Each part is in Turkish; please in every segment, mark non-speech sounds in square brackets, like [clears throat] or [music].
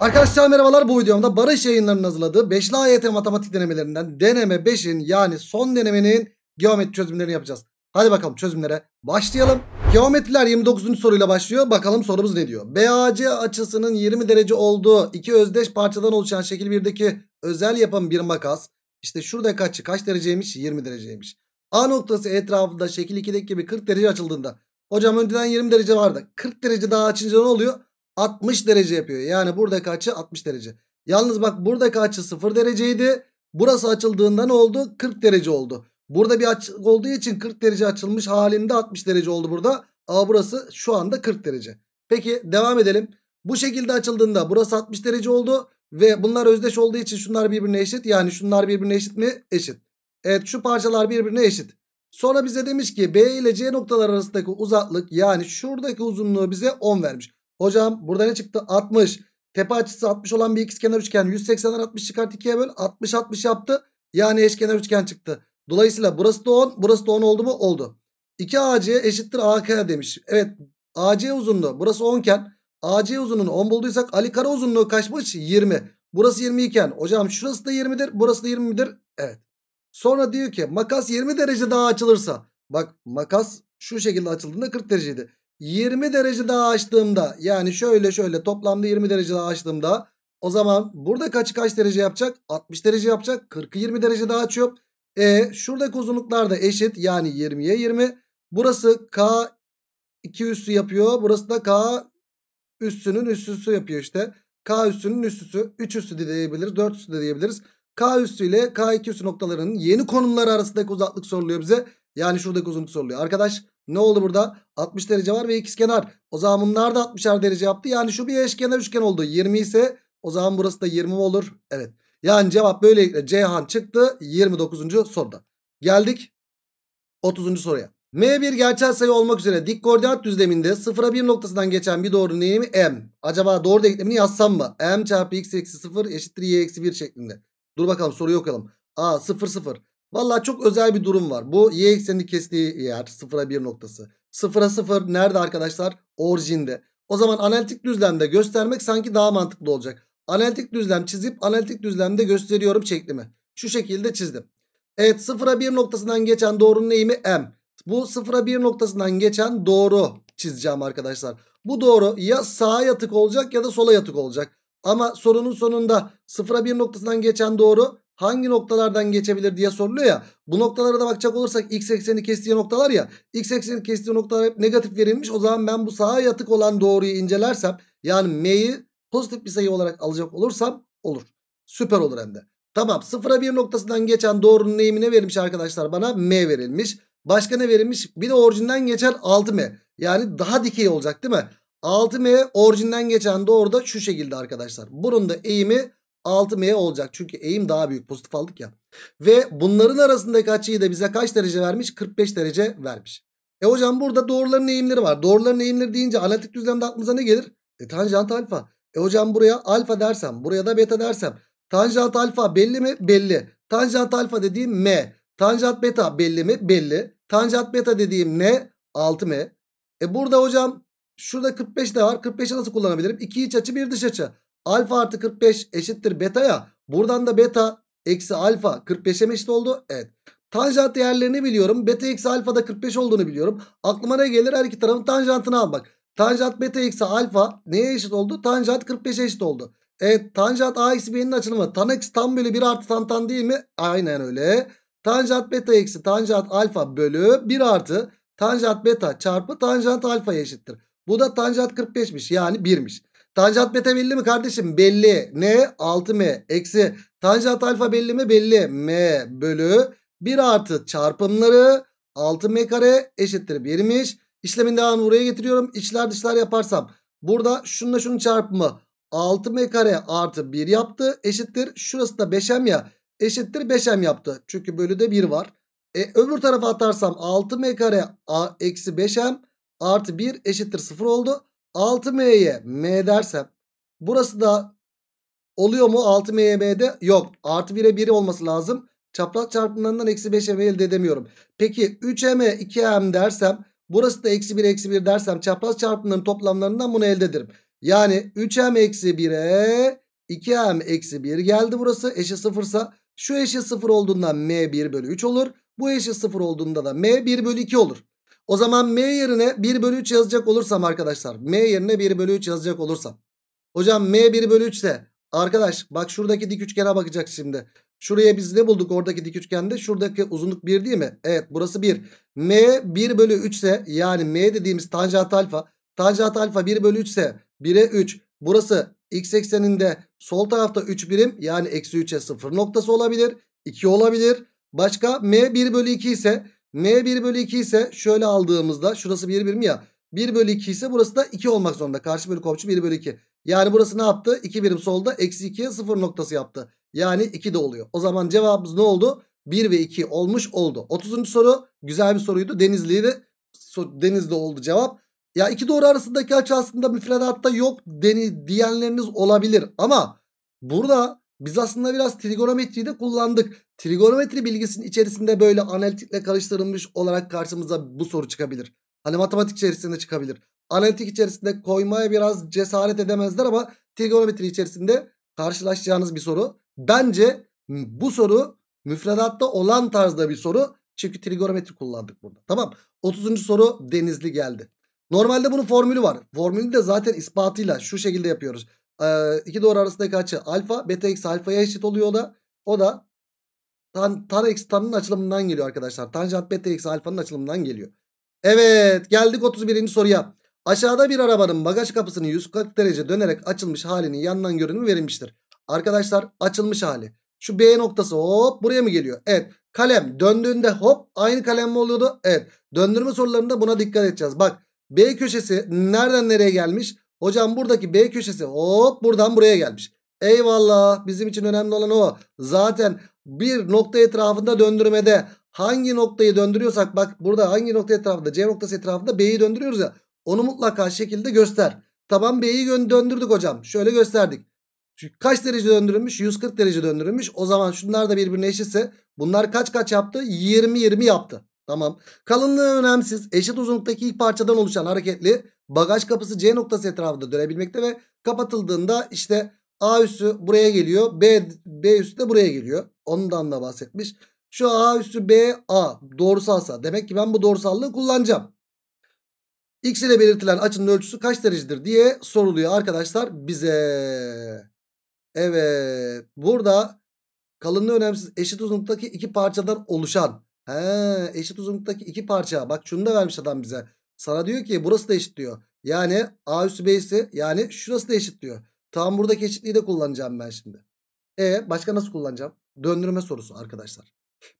Arkadaşlar merhabalar bu videomda Barış yayınlarının hazırladığı 5'li AYT matematik denemelerinden deneme 5'in yani son denemenin geometri çözümlerini yapacağız. Hadi bakalım çözümlere başlayalım. Geometriler 29. soruyla başlıyor. Bakalım sorumuz ne diyor? BAC açısının 20 derece olduğu iki özdeş parçadan oluşan şekil 1'deki özel yapım bir makas. İşte şurada kaçı kaç dereceymiş? 20 dereceymiş. A noktası etrafında şekil 2'deki gibi 40 derece açıldığında. Hocam önceden 20 derece vardı. 40 derece daha açınca ne oluyor? 60 derece yapıyor. Yani buradaki açı 60 derece. Yalnız bak buradaki açı 0 dereceydi. Burası açıldığında ne oldu? 40 derece oldu. Burada bir açı olduğu için 40 derece açılmış halinde 60 derece oldu burada. Ama burası şu anda 40 derece. Peki devam edelim. Bu şekilde açıldığında burası 60 derece oldu. Ve bunlar özdeş olduğu için şunlar birbirine eşit. Yani şunlar birbirine eşit mi? Eşit. Evet şu parçalar birbirine eşit. Sonra bize demiş ki B ile C noktalar arasındaki uzaklık yani şuradaki uzunluğu bize 10 vermiş. Hocam burada ne çıktı? 60. Tepe açısı 60 olan bir ikizkenar üçgen 180'den 60 çıkart 2'ye böl 60 60 yaptı. Yani eşkenar üçgen çıktı. Dolayısıyla burası da 10, burası da 10 oldu mu? Oldu. 2AC eşittir AK demiş. Evet AC uzunluğu burası 10 iken AC uzunluğunu 10 bulduysak Ali Kara uzunluğu kaçmış? 20. Burası 20 iken hocam şurası da 20'dir burası da 20'dir. Evet. Sonra diyor ki makas 20 derece daha açılırsa. Bak makas şu şekilde açıldığında 40 dereceydi. 20 derece daha açtığımda yani şöyle şöyle toplamda 20 derece daha açtığımda o zaman burada kaç kaç derece yapacak? 60 derece yapacak. 40'ı 20 derece daha açıyorum. E şuradaki uzunluklar da eşit yani 20'ye 20. Burası K 2 üssü yapıyor. Burası da K üssünün üssüsü yapıyor işte. K üssünün üssüsü 3 üssü de diyebiliriz 4 üssü de diyebiliriz. K üssü ile K2 üssü noktalarının yeni konumları arasındaki uzaklık soruluyor bize. Yani şuradaki uzunluk soruluyor. Arkadaş ne oldu burada? 60 derece var ve ikizkenar. O zaman bunlar da 60'ar derece yaptı. Yani şu bir eşkenar üçgen oldu. 20 ise o zaman burası da 20 olur. Evet. Yani cevap böylelikle Ceyhan çıktı 29. soruda. Geldik 30. soruya. M bir gerçel sayı olmak üzere dik koordinat düzleminde 0'a 1 noktasından geçen bir doğrunun eğimi m. Acaba doğru denklemini yazsam mı? m çarpı x eksi 0 eşittir y eksi 1 şeklinde. Dur bakalım soruyu okuyalım. a 0 0 Vallahi çok özel bir durum var. Bu y eksenini kestiği yer sıfıra bir noktası. Sıfıra sıfır nerede arkadaşlar? Orijinde. O zaman analitik düzlemde göstermek sanki daha mantıklı olacak. Analitik düzlem çizip analitik düzlemde gösteriyorum şeklimi. Şu şekilde çizdim. Evet sıfıra bir noktasından geçen doğrunun eğimi m. Bu sıfıra bir noktasından geçen doğru çizeceğim arkadaşlar. Bu doğru ya sağa yatık olacak ya da sola yatık olacak. Ama sorunun sonunda sıfıra bir noktasından geçen doğru hangi noktalardan geçebilir diye soruluyor ya. Bu noktalara da bakacak olursak x ekseni kestiği noktalar ya. x ekseni kestiği noktalar hep negatif verilmiş. O zaman ben bu sağa yatık olan doğruyu incelersem yani m'yi pozitif bir sayı olarak alacak olursam olur. Süper olur hem de. Tamam sıfıra bir noktasından geçen doğrunun eğimi ne verilmiş arkadaşlar bana? M verilmiş. Başka ne verilmiş? Bir de orijinden geçen 6M. Yani daha dikey olacak değil mi? 6M orijinden geçen doğru da şu şekilde arkadaşlar. Bunun da eğimi 6M olacak. Çünkü eğim daha büyük pozitif aldık ya. Ve bunların arasındaki açıyı da bize kaç derece vermiş? 45 derece vermiş. E hocam burada doğruların eğimleri var. Doğruların eğimleri deyince analitik düzlemde aklımıza ne gelir? E tanjant alfa. E hocam buraya alfa dersem buraya da beta dersem. Tanjant alfa belli mi? Belli. Tanjant alfa dediğim M. Tanjant beta belli mi? Belli. Tanjant beta dediğim ne? 6M. E burada hocam şurada 45 de var. 45'i nasıl kullanabilirim? 2 iç açı 1 dış açı. Alfa artı 45 eşittir beta'ya. Buradan da beta eksi alfa 45'e mi eşit oldu? Evet. Tanjant değerlerini biliyorum. Beta eksi alfa da 45 olduğunu biliyorum. Aklıma ne gelir? Her iki tarafın tanjantını al bak. Tanjant beta eksi alfa neye eşit oldu? Tanjant 45'e eşit oldu. Evet tanjant a eksi b'nin açılımı. Tan eksi tan bölü 1 artı tan tan değil mi? Aynen öyle. Tanjant beta eksi tanjant alfa bölü 1 artı tanjant beta çarpı tanjant alfaya eşittir. Bu da tanjant 45'miş yani 1'miş. Tanjant beta belli mi kardeşim? Belli. Ne? 6m eksi tanjant alfa belli mi? Belli. m bölü 1 artı çarpımları 6m kare eşittir 1'miş. İşlemin devamını buraya getiriyorum. İçler dışlar yaparsam burada şununla şunun çarpımı 6m kare artı 1 yaptı. Eşittir. Şurası da 5m ya. Eşittir 5m yaptı. Çünkü bölüde 1 var. E, öbür tarafa atarsam 6m kare eksi 5m artı 1 eşittir 0 oldu. 6M'ye M dersem burası da oluyor mu 6M'ye M'de? Yok. Artı 1'e 1 olması lazım. Çapraz çarpımlarından eksi 5 M elde edemiyorum. Peki 3M 2M dersem burası da eksi 1 eksi 1 dersem çapraz çarpımların toplamlarından bunu elde ederim. Yani 3M eksi 1'e 2M eksi 1 geldi burası eşi sıfırsa şu eşi sıfır olduğundan M 1 bölü 3 olur. Bu eşi sıfır olduğunda da M 1 bölü 2 olur. O zaman m yerine 1 bölü 3 yazacak olursam arkadaşlar. M yerine 1 bölü 3 yazacak olursam. Hocam m 1 bölü 3 ise arkadaş bak şuradaki dik üçgene bakacak şimdi. Şuraya biz ne bulduk oradaki dik üçgende? Şuradaki uzunluk 1 değil mi? Evet burası 1. M 1 bölü 3 ise yani M dediğimiz tanjant alfa. Tanjant alfa 1 bölü 3 ise 1'e 3. Burası x ekseninde sol tarafta 3 birim yani eksi 3'e 0 noktası olabilir. 2 olabilir. Başka M 1 bölü 2 ise M 1 bölü 2 ise şöyle aldığımızda şurası 1 birim ya. 1 bölü 2 ise burası da 2 olmak zorunda. Karşı bölü komşu 1 bölü 2. Yani burası ne yaptı? 2 birim solda eksi 2 sıfır noktası yaptı. Yani 2 de oluyor. O zaman cevabımız ne oldu? 1 ve 2 olmuş oldu. 30. soru güzel bir soruydu. Denizli'de Denizli oldu cevap. Ya iki doğru arasındaki açı aslında müfredatta yok deni, diyenleriniz olabilir. Ama burada biz aslında biraz trigonometriyi de kullandık. Trigonometri bilgisinin içerisinde böyle analitikle karıştırılmış olarak karşımıza bu soru çıkabilir. Hani matematik içerisinde çıkabilir. Analitik içerisinde koymaya biraz cesaret edemezler ama trigonometri içerisinde karşılaşacağınız bir soru. Bence bu soru müfredatta olan tarzda bir soru. Çünkü trigonometri kullandık burada. Tamam. 30. soru denizli geldi. Normalde bunun formülü var. Formülü de zaten ispatıyla şu şekilde yapıyoruz. Ee, iki doğru arasındaki açı şey? alfa. Beta eksi alfaya eşit oluyor o da. O da tan, tan eksi tanın açılımından geliyor arkadaşlar. Tanjant beta eksi alfanın açılımından geliyor. Evet geldik 31. soruya. Aşağıda bir arabanın bagaj kapısını 140 derece dönerek açılmış halinin yanından görünümü verilmiştir. Arkadaşlar açılmış hali. Şu B noktası hop buraya mı geliyor? Evet. Kalem döndüğünde hop aynı kalem mi oluyordu? Evet. Döndürme sorularında buna dikkat edeceğiz. Bak B köşesi nereden nereye gelmiş? Hocam buradaki B köşesi hop buradan buraya gelmiş. Eyvallah bizim için önemli olan o. Zaten bir nokta etrafında döndürmede hangi noktayı döndürüyorsak bak burada hangi nokta etrafında C noktası etrafında B'yi döndürüyoruz ya. Onu mutlaka şekilde göster. Taban B'yi döndürdük hocam. Şöyle gösterdik. kaç derece döndürülmüş? 140 derece döndürülmüş. O zaman şunlar da birbirine eşitse bunlar kaç kaç yaptı? 20-20 yaptı. Tamam. Kalınlığı önemsiz. Eşit uzunluktaki ilk parçadan oluşan hareketli bagaj kapısı C noktası etrafında dönebilmekte ve kapatıldığında işte A üssü buraya geliyor. B, B üssü de buraya geliyor. Ondan da bahsetmiş. Şu A üssü B A doğrusalsa demek ki ben bu doğrusallığı kullanacağım. X ile belirtilen açının ölçüsü kaç derecedir diye soruluyor arkadaşlar bize. Evet burada kalınlığı önemsiz eşit uzunluktaki iki parçadan oluşan He, eşit uzunluktaki iki parça. Bak şunu da vermiş adam bize. Sana diyor ki burası da eşit diyor. Yani A üstü B ise yani şurası da eşit diyor. Tam buradaki eşitliği de kullanacağım ben şimdi. E başka nasıl kullanacağım? Döndürme sorusu arkadaşlar.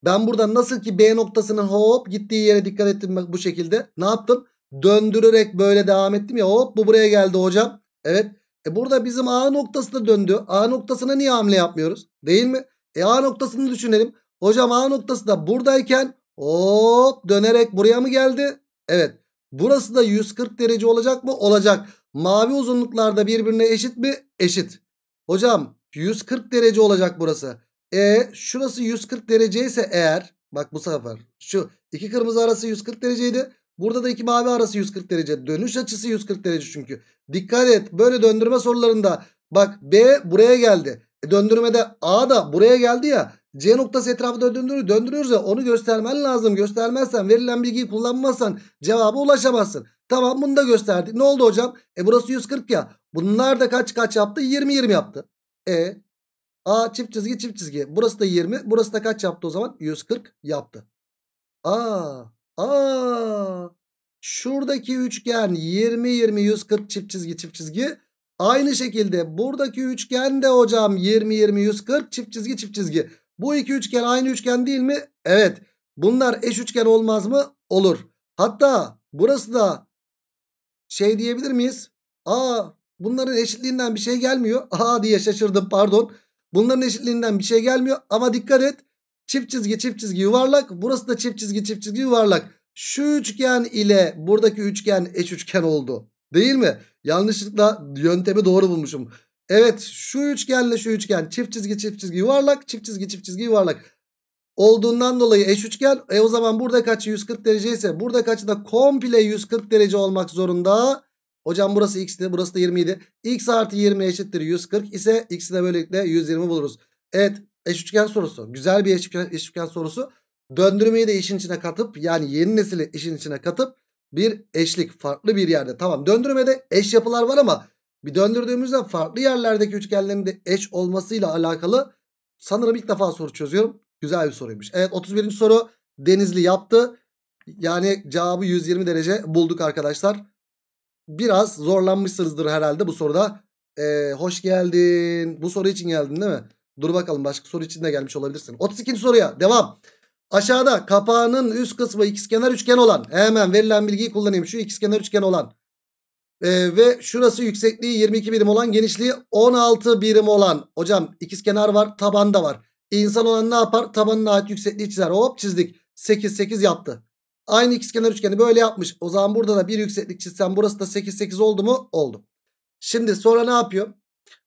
Ben burada nasıl ki B noktasının hop gittiği yere dikkat ettim bu şekilde. Ne yaptım? Döndürerek böyle devam ettim ya hop bu buraya geldi hocam. Evet. E burada bizim A noktası da döndü. A noktasına niye hamle yapmıyoruz? Değil mi? E A noktasını düşünelim. Hocam A noktası da buradayken hop dönerek buraya mı geldi? Evet. Burası da 140 derece olacak mı? Olacak. Mavi uzunluklarda birbirine eşit mi? Eşit. Hocam 140 derece olacak burası. E şurası 140 derece ise eğer bak bu sefer şu iki kırmızı arası 140 dereceydi. Burada da iki mavi arası 140 derece. Dönüş açısı 140 derece çünkü. Dikkat et böyle döndürme sorularında bak B buraya geldi. E, döndürmede A da buraya geldi ya. C noktası etrafı döndürüyoruz, döndürüyoruz ya onu göstermen lazım. Göstermezsen verilen bilgiyi kullanmazsan cevaba ulaşamazsın. Tamam bunu da gösterdik. Ne oldu hocam? E burası 140 ya. Bunlar da kaç kaç yaptı? 20 20 yaptı. E A çift çizgi çift çizgi. Burası da 20. Burası da kaç yaptı o zaman? 140 yaptı. A A şuradaki üçgen 20 20 140 çift çizgi çift çizgi. Aynı şekilde buradaki üçgen de hocam 20 20 140 çift çizgi çift çizgi. Bu iki üçgen aynı üçgen değil mi? Evet. Bunlar eş üçgen olmaz mı? Olur. Hatta burası da şey diyebilir miyiz? Aa bunların eşitliğinden bir şey gelmiyor. Aa [laughs] diye şaşırdım pardon. Bunların eşitliğinden bir şey gelmiyor. Ama dikkat et. Çift çizgi çift çizgi yuvarlak. Burası da çift çizgi çift çizgi yuvarlak. Şu üçgen ile buradaki üçgen eş üçgen oldu. Değil mi? Yanlışlıkla yöntemi doğru bulmuşum. Evet şu üçgenle şu üçgen çift çizgi çift çizgi yuvarlak çift çizgi çift çizgi yuvarlak olduğundan dolayı eş üçgen. E o zaman burada kaçı 140 derece ise burada kaçı da komple 140 derece olmak zorunda. Hocam burası x'ti burası da 20 idi. x artı 20 eşittir 140 ise x'i de böylelikle 120 buluruz. Evet eş üçgen sorusu güzel bir eş üçgen, eş üçgen sorusu. Döndürmeyi de işin içine katıp yani yeni nesili işin içine katıp bir eşlik farklı bir yerde. Tamam döndürmede eş yapılar var ama bir döndürdüğümüzde farklı yerlerdeki üçgenlerin de eş olmasıyla alakalı sanırım ilk defa soru çözüyorum. Güzel bir soruymuş. Evet 31. soru Denizli yaptı. Yani cevabı 120 derece bulduk arkadaşlar. Biraz zorlanmışsınızdır herhalde bu soruda. Ee, hoş geldin. Bu soru için geldin değil mi? Dur bakalım başka soru için de gelmiş olabilirsin. 32. soruya devam. Aşağıda kapağının üst kısmı ikizkenar üçgen olan hemen verilen bilgiyi kullanayım. Şu ikizkenar üçgen olan ee, ve şurası yüksekliği 22 birim olan genişliği 16 birim olan. Hocam ikiz kenar var tabanda var. İnsan olan ne yapar? Tabanına ait yüksekliği çizer. Hop çizdik. 8 8 yaptı. Aynı ikiz kenar üçgeni böyle yapmış. O zaman burada da bir yükseklik çizsem burası da 8 8 oldu mu? Oldu. Şimdi sonra ne yapıyor?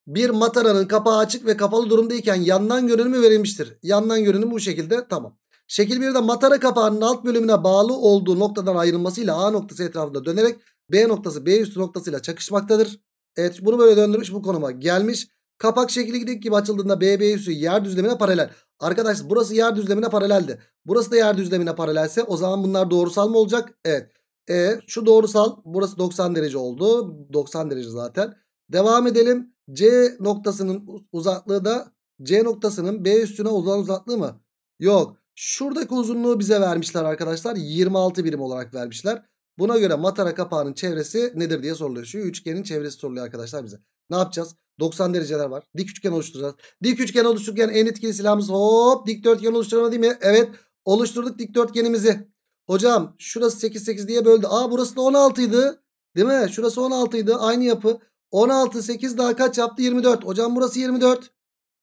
Bir mataranın kapağı açık ve kapalı durumdayken yandan görünümü verilmiştir. Yandan görünümü bu şekilde tamam. Şekil 1'de matara kapağının alt bölümüne bağlı olduğu noktadan ayrılmasıyla A noktası etrafında dönerek B noktası B üstü noktasıyla çakışmaktadır. Evet bunu böyle döndürmüş bu konuma gelmiş. Kapak şekli gidik gibi açıldığında BB B üstü yer düzlemine paralel. Arkadaşlar burası yer düzlemine paraleldi. Burası da yer düzlemine paralelse o zaman bunlar doğrusal mı olacak? Evet. E, şu doğrusal burası 90 derece oldu. 90 derece zaten. Devam edelim. C noktasının uzaklığı da C noktasının B üstüne uzanan uzaklığı mı? Yok. Şuradaki uzunluğu bize vermişler arkadaşlar. 26 birim olarak vermişler. Buna göre matara kapağının çevresi nedir diye soruluyor. Şu üçgenin çevresi soruluyor arkadaşlar bize. Ne yapacağız? 90 dereceler var. Dik üçgen oluşturacağız. Dik üçgen oluştururken en etkili silahımız hop dikdörtgen oluşturma değil mi? Evet oluşturduk dik dörtgenimizi. Hocam şurası 8 8 diye böldü. Aa burası da 16 idi. Değil mi? Şurası 16 idi. Aynı yapı. 16 8 daha kaç yaptı? 24. Hocam burası 24.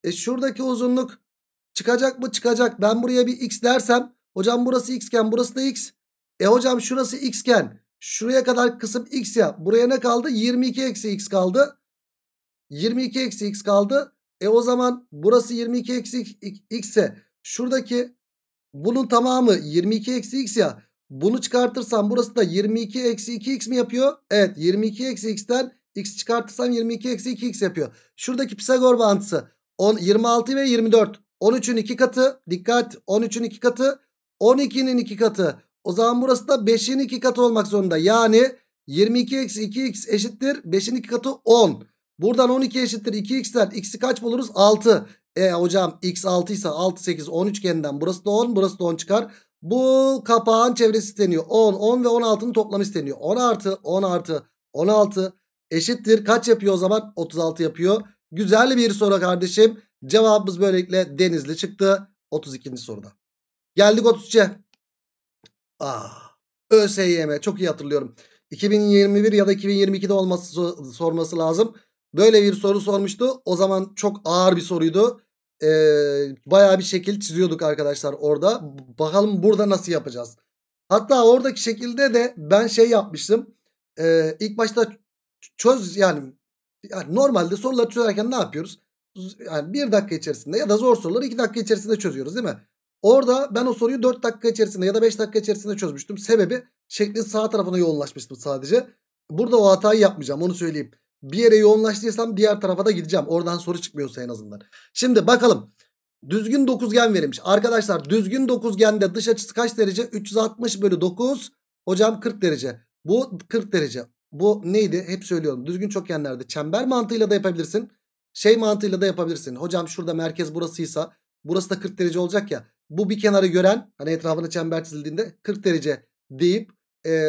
E şuradaki uzunluk çıkacak mı? Çıkacak. Ben buraya bir x dersem hocam burası xken burası da x. E hocam şurası xken şuraya kadar kısım x ya. Buraya ne kaldı? 22 eksi x kaldı. 22 eksi x kaldı. E o zaman burası 22 eksi x ise şuradaki bunun tamamı 22 eksi x ya. Bunu çıkartırsam burası da 22 eksi 2x mi yapıyor? Evet 22 eksi x'ten x çıkartırsam 22 eksi 2x yapıyor. Şuradaki Pisagor bağıntısı 10, 26 ve 24. 13'ün 2 katı dikkat 13'ün 2 katı 12'nin 2 katı o zaman burası da 5'in 2 katı olmak zorunda. Yani 22-2x x eşittir 5'in 2 katı 10. Buradan 12 eşittir 2x'ten x'i kaç buluruz? 6. E hocam x 6 ise 6 8 10 üçgeninden burası da 10 burası da 10 çıkar. Bu kapağın çevresi isteniyor. 10 10 ve 16'nın toplamı isteniyor. 10 artı 10 artı 16 eşittir. Kaç yapıyor o zaman? 36 yapıyor. Güzel bir soru kardeşim. Cevabımız böylelikle denizli çıktı. 32. soruda. Geldik 33'e. Aa, ah, ÖSYM çok iyi hatırlıyorum. 2021 ya da 2022'de olması sorması lazım. Böyle bir soru sormuştu. O zaman çok ağır bir soruydu. Ee, bayağı bir şekil çiziyorduk arkadaşlar orada. Bakalım burada nasıl yapacağız. Hatta oradaki şekilde de ben şey yapmıştım. Ee, ilk başta çöz yani, yani normalde soruları çözerken ne yapıyoruz? Yani bir dakika içerisinde ya da zor soruları iki dakika içerisinde çözüyoruz değil mi? Orada ben o soruyu 4 dakika içerisinde ya da 5 dakika içerisinde çözmüştüm. Sebebi şeklin sağ tarafına yoğunlaşmıştım sadece. Burada o hatayı yapmayacağım onu söyleyeyim. Bir yere yoğunlaştıysam diğer tarafa da gideceğim. Oradan soru çıkmıyorsa en azından. Şimdi bakalım. Düzgün dokuzgen verilmiş. Arkadaşlar düzgün dokuzgende dış açısı kaç derece? 360 bölü 9. Hocam 40 derece. Bu 40 derece. Bu neydi? Hep söylüyorum. Düzgün çokgenlerde çember mantığıyla da yapabilirsin. Şey mantığıyla da yapabilirsin. Hocam şurada merkez burasıysa burası da 40 derece olacak ya bu bir kenarı gören hani etrafında çember çizildiğinde 40 derece deyip e,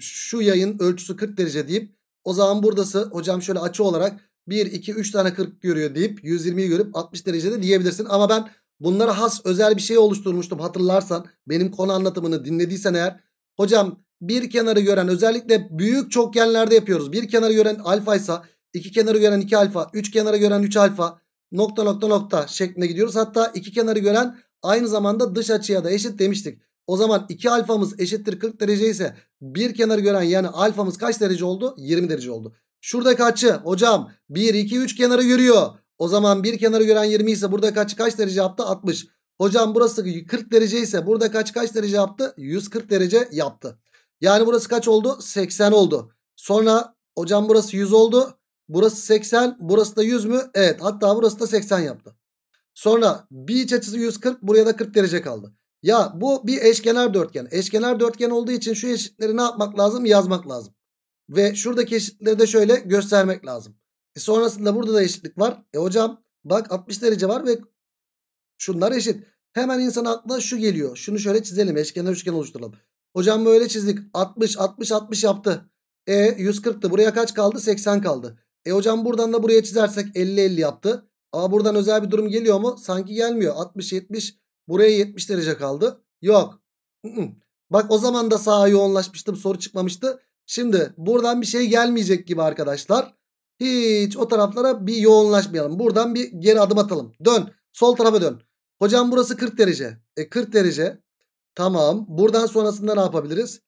şu yayın ölçüsü 40 derece deyip o zaman buradası hocam şöyle açı olarak 1, 2, 3 tane 40 görüyor deyip 120'yi görüp 60 derecede diyebilirsin. Ama ben bunlara has özel bir şey oluşturmuştum hatırlarsan benim konu anlatımını dinlediysen eğer. Hocam bir kenarı gören özellikle büyük çokgenlerde yapıyoruz. Bir kenarı gören alfa ise iki kenarı gören 2 alfa, üç kenarı gören 3 alfa nokta nokta nokta şeklinde gidiyoruz. Hatta iki kenarı gören Aynı zamanda dış açıya da eşit demiştik. O zaman 2 alfamız eşittir 40 derece ise bir kenar gören yani alfamız kaç derece oldu? 20 derece oldu. Şuradaki açı hocam 1, 2, 3 kenarı görüyor. O zaman bir kenarı gören 20 ise burada kaç kaç derece yaptı? 60. Hocam burası 40 derece ise burada kaç kaç derece yaptı? 140 derece yaptı. Yani burası kaç oldu? 80 oldu. Sonra hocam burası 100 oldu. Burası 80 burası da 100 mü? Evet hatta burası da 80 yaptı. Sonra bir iç açısı 140 buraya da 40 derece kaldı. Ya bu bir eşkenar dörtgen. Eşkenar dörtgen olduğu için şu eşitleri ne yapmak lazım? Yazmak lazım. Ve şuradaki eşitleri de şöyle göstermek lazım. E sonrasında burada da eşitlik var. E hocam bak 60 derece var ve şunlar eşit. Hemen insan aklına şu geliyor. Şunu şöyle çizelim. Eşkenar üçgen oluşturalım. Hocam böyle çizdik. 60 60 60 yaptı. E 140'tı. Buraya kaç kaldı? 80 kaldı. E hocam buradan da buraya çizersek 50 50 yaptı. Aa buradan özel bir durum geliyor mu? Sanki gelmiyor. 60-70 buraya 70 derece kaldı. Yok. Bak o zaman da sağa yoğunlaşmıştım soru çıkmamıştı. Şimdi buradan bir şey gelmeyecek gibi arkadaşlar. Hiç o taraflara bir yoğunlaşmayalım. Buradan bir geri adım atalım. Dön. Sol tarafa dön. Hocam burası 40 derece. E 40 derece. Tamam. Buradan sonrasında ne yapabiliriz?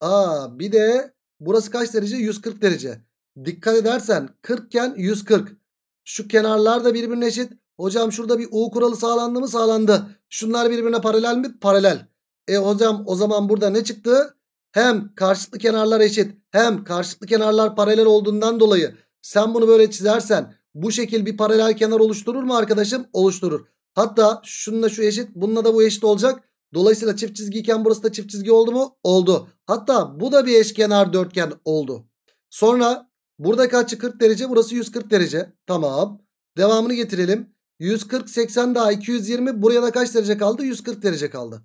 Aa bir de burası kaç derece? 140 derece. Dikkat edersen 40 iken 140. Şu kenarlar da birbirine eşit. Hocam şurada bir U kuralı sağlandı mı sağlandı. Şunlar birbirine paralel mi? Paralel. E hocam o zaman burada ne çıktı? Hem karşılıklı kenarlar eşit hem karşılıklı kenarlar paralel olduğundan dolayı sen bunu böyle çizersen bu şekil bir paralel kenar oluşturur mu arkadaşım? Oluşturur. Hatta şununla şu eşit bununla da bu eşit olacak. Dolayısıyla çift çizgiyken burası da çift çizgi oldu mu? Oldu. Hatta bu da bir eşkenar dörtgen oldu. Sonra Buradaki açı 40 derece. Burası 140 derece. Tamam. Devamını getirelim. 140 80 daha 220. Buraya da kaç derece kaldı? 140 derece kaldı.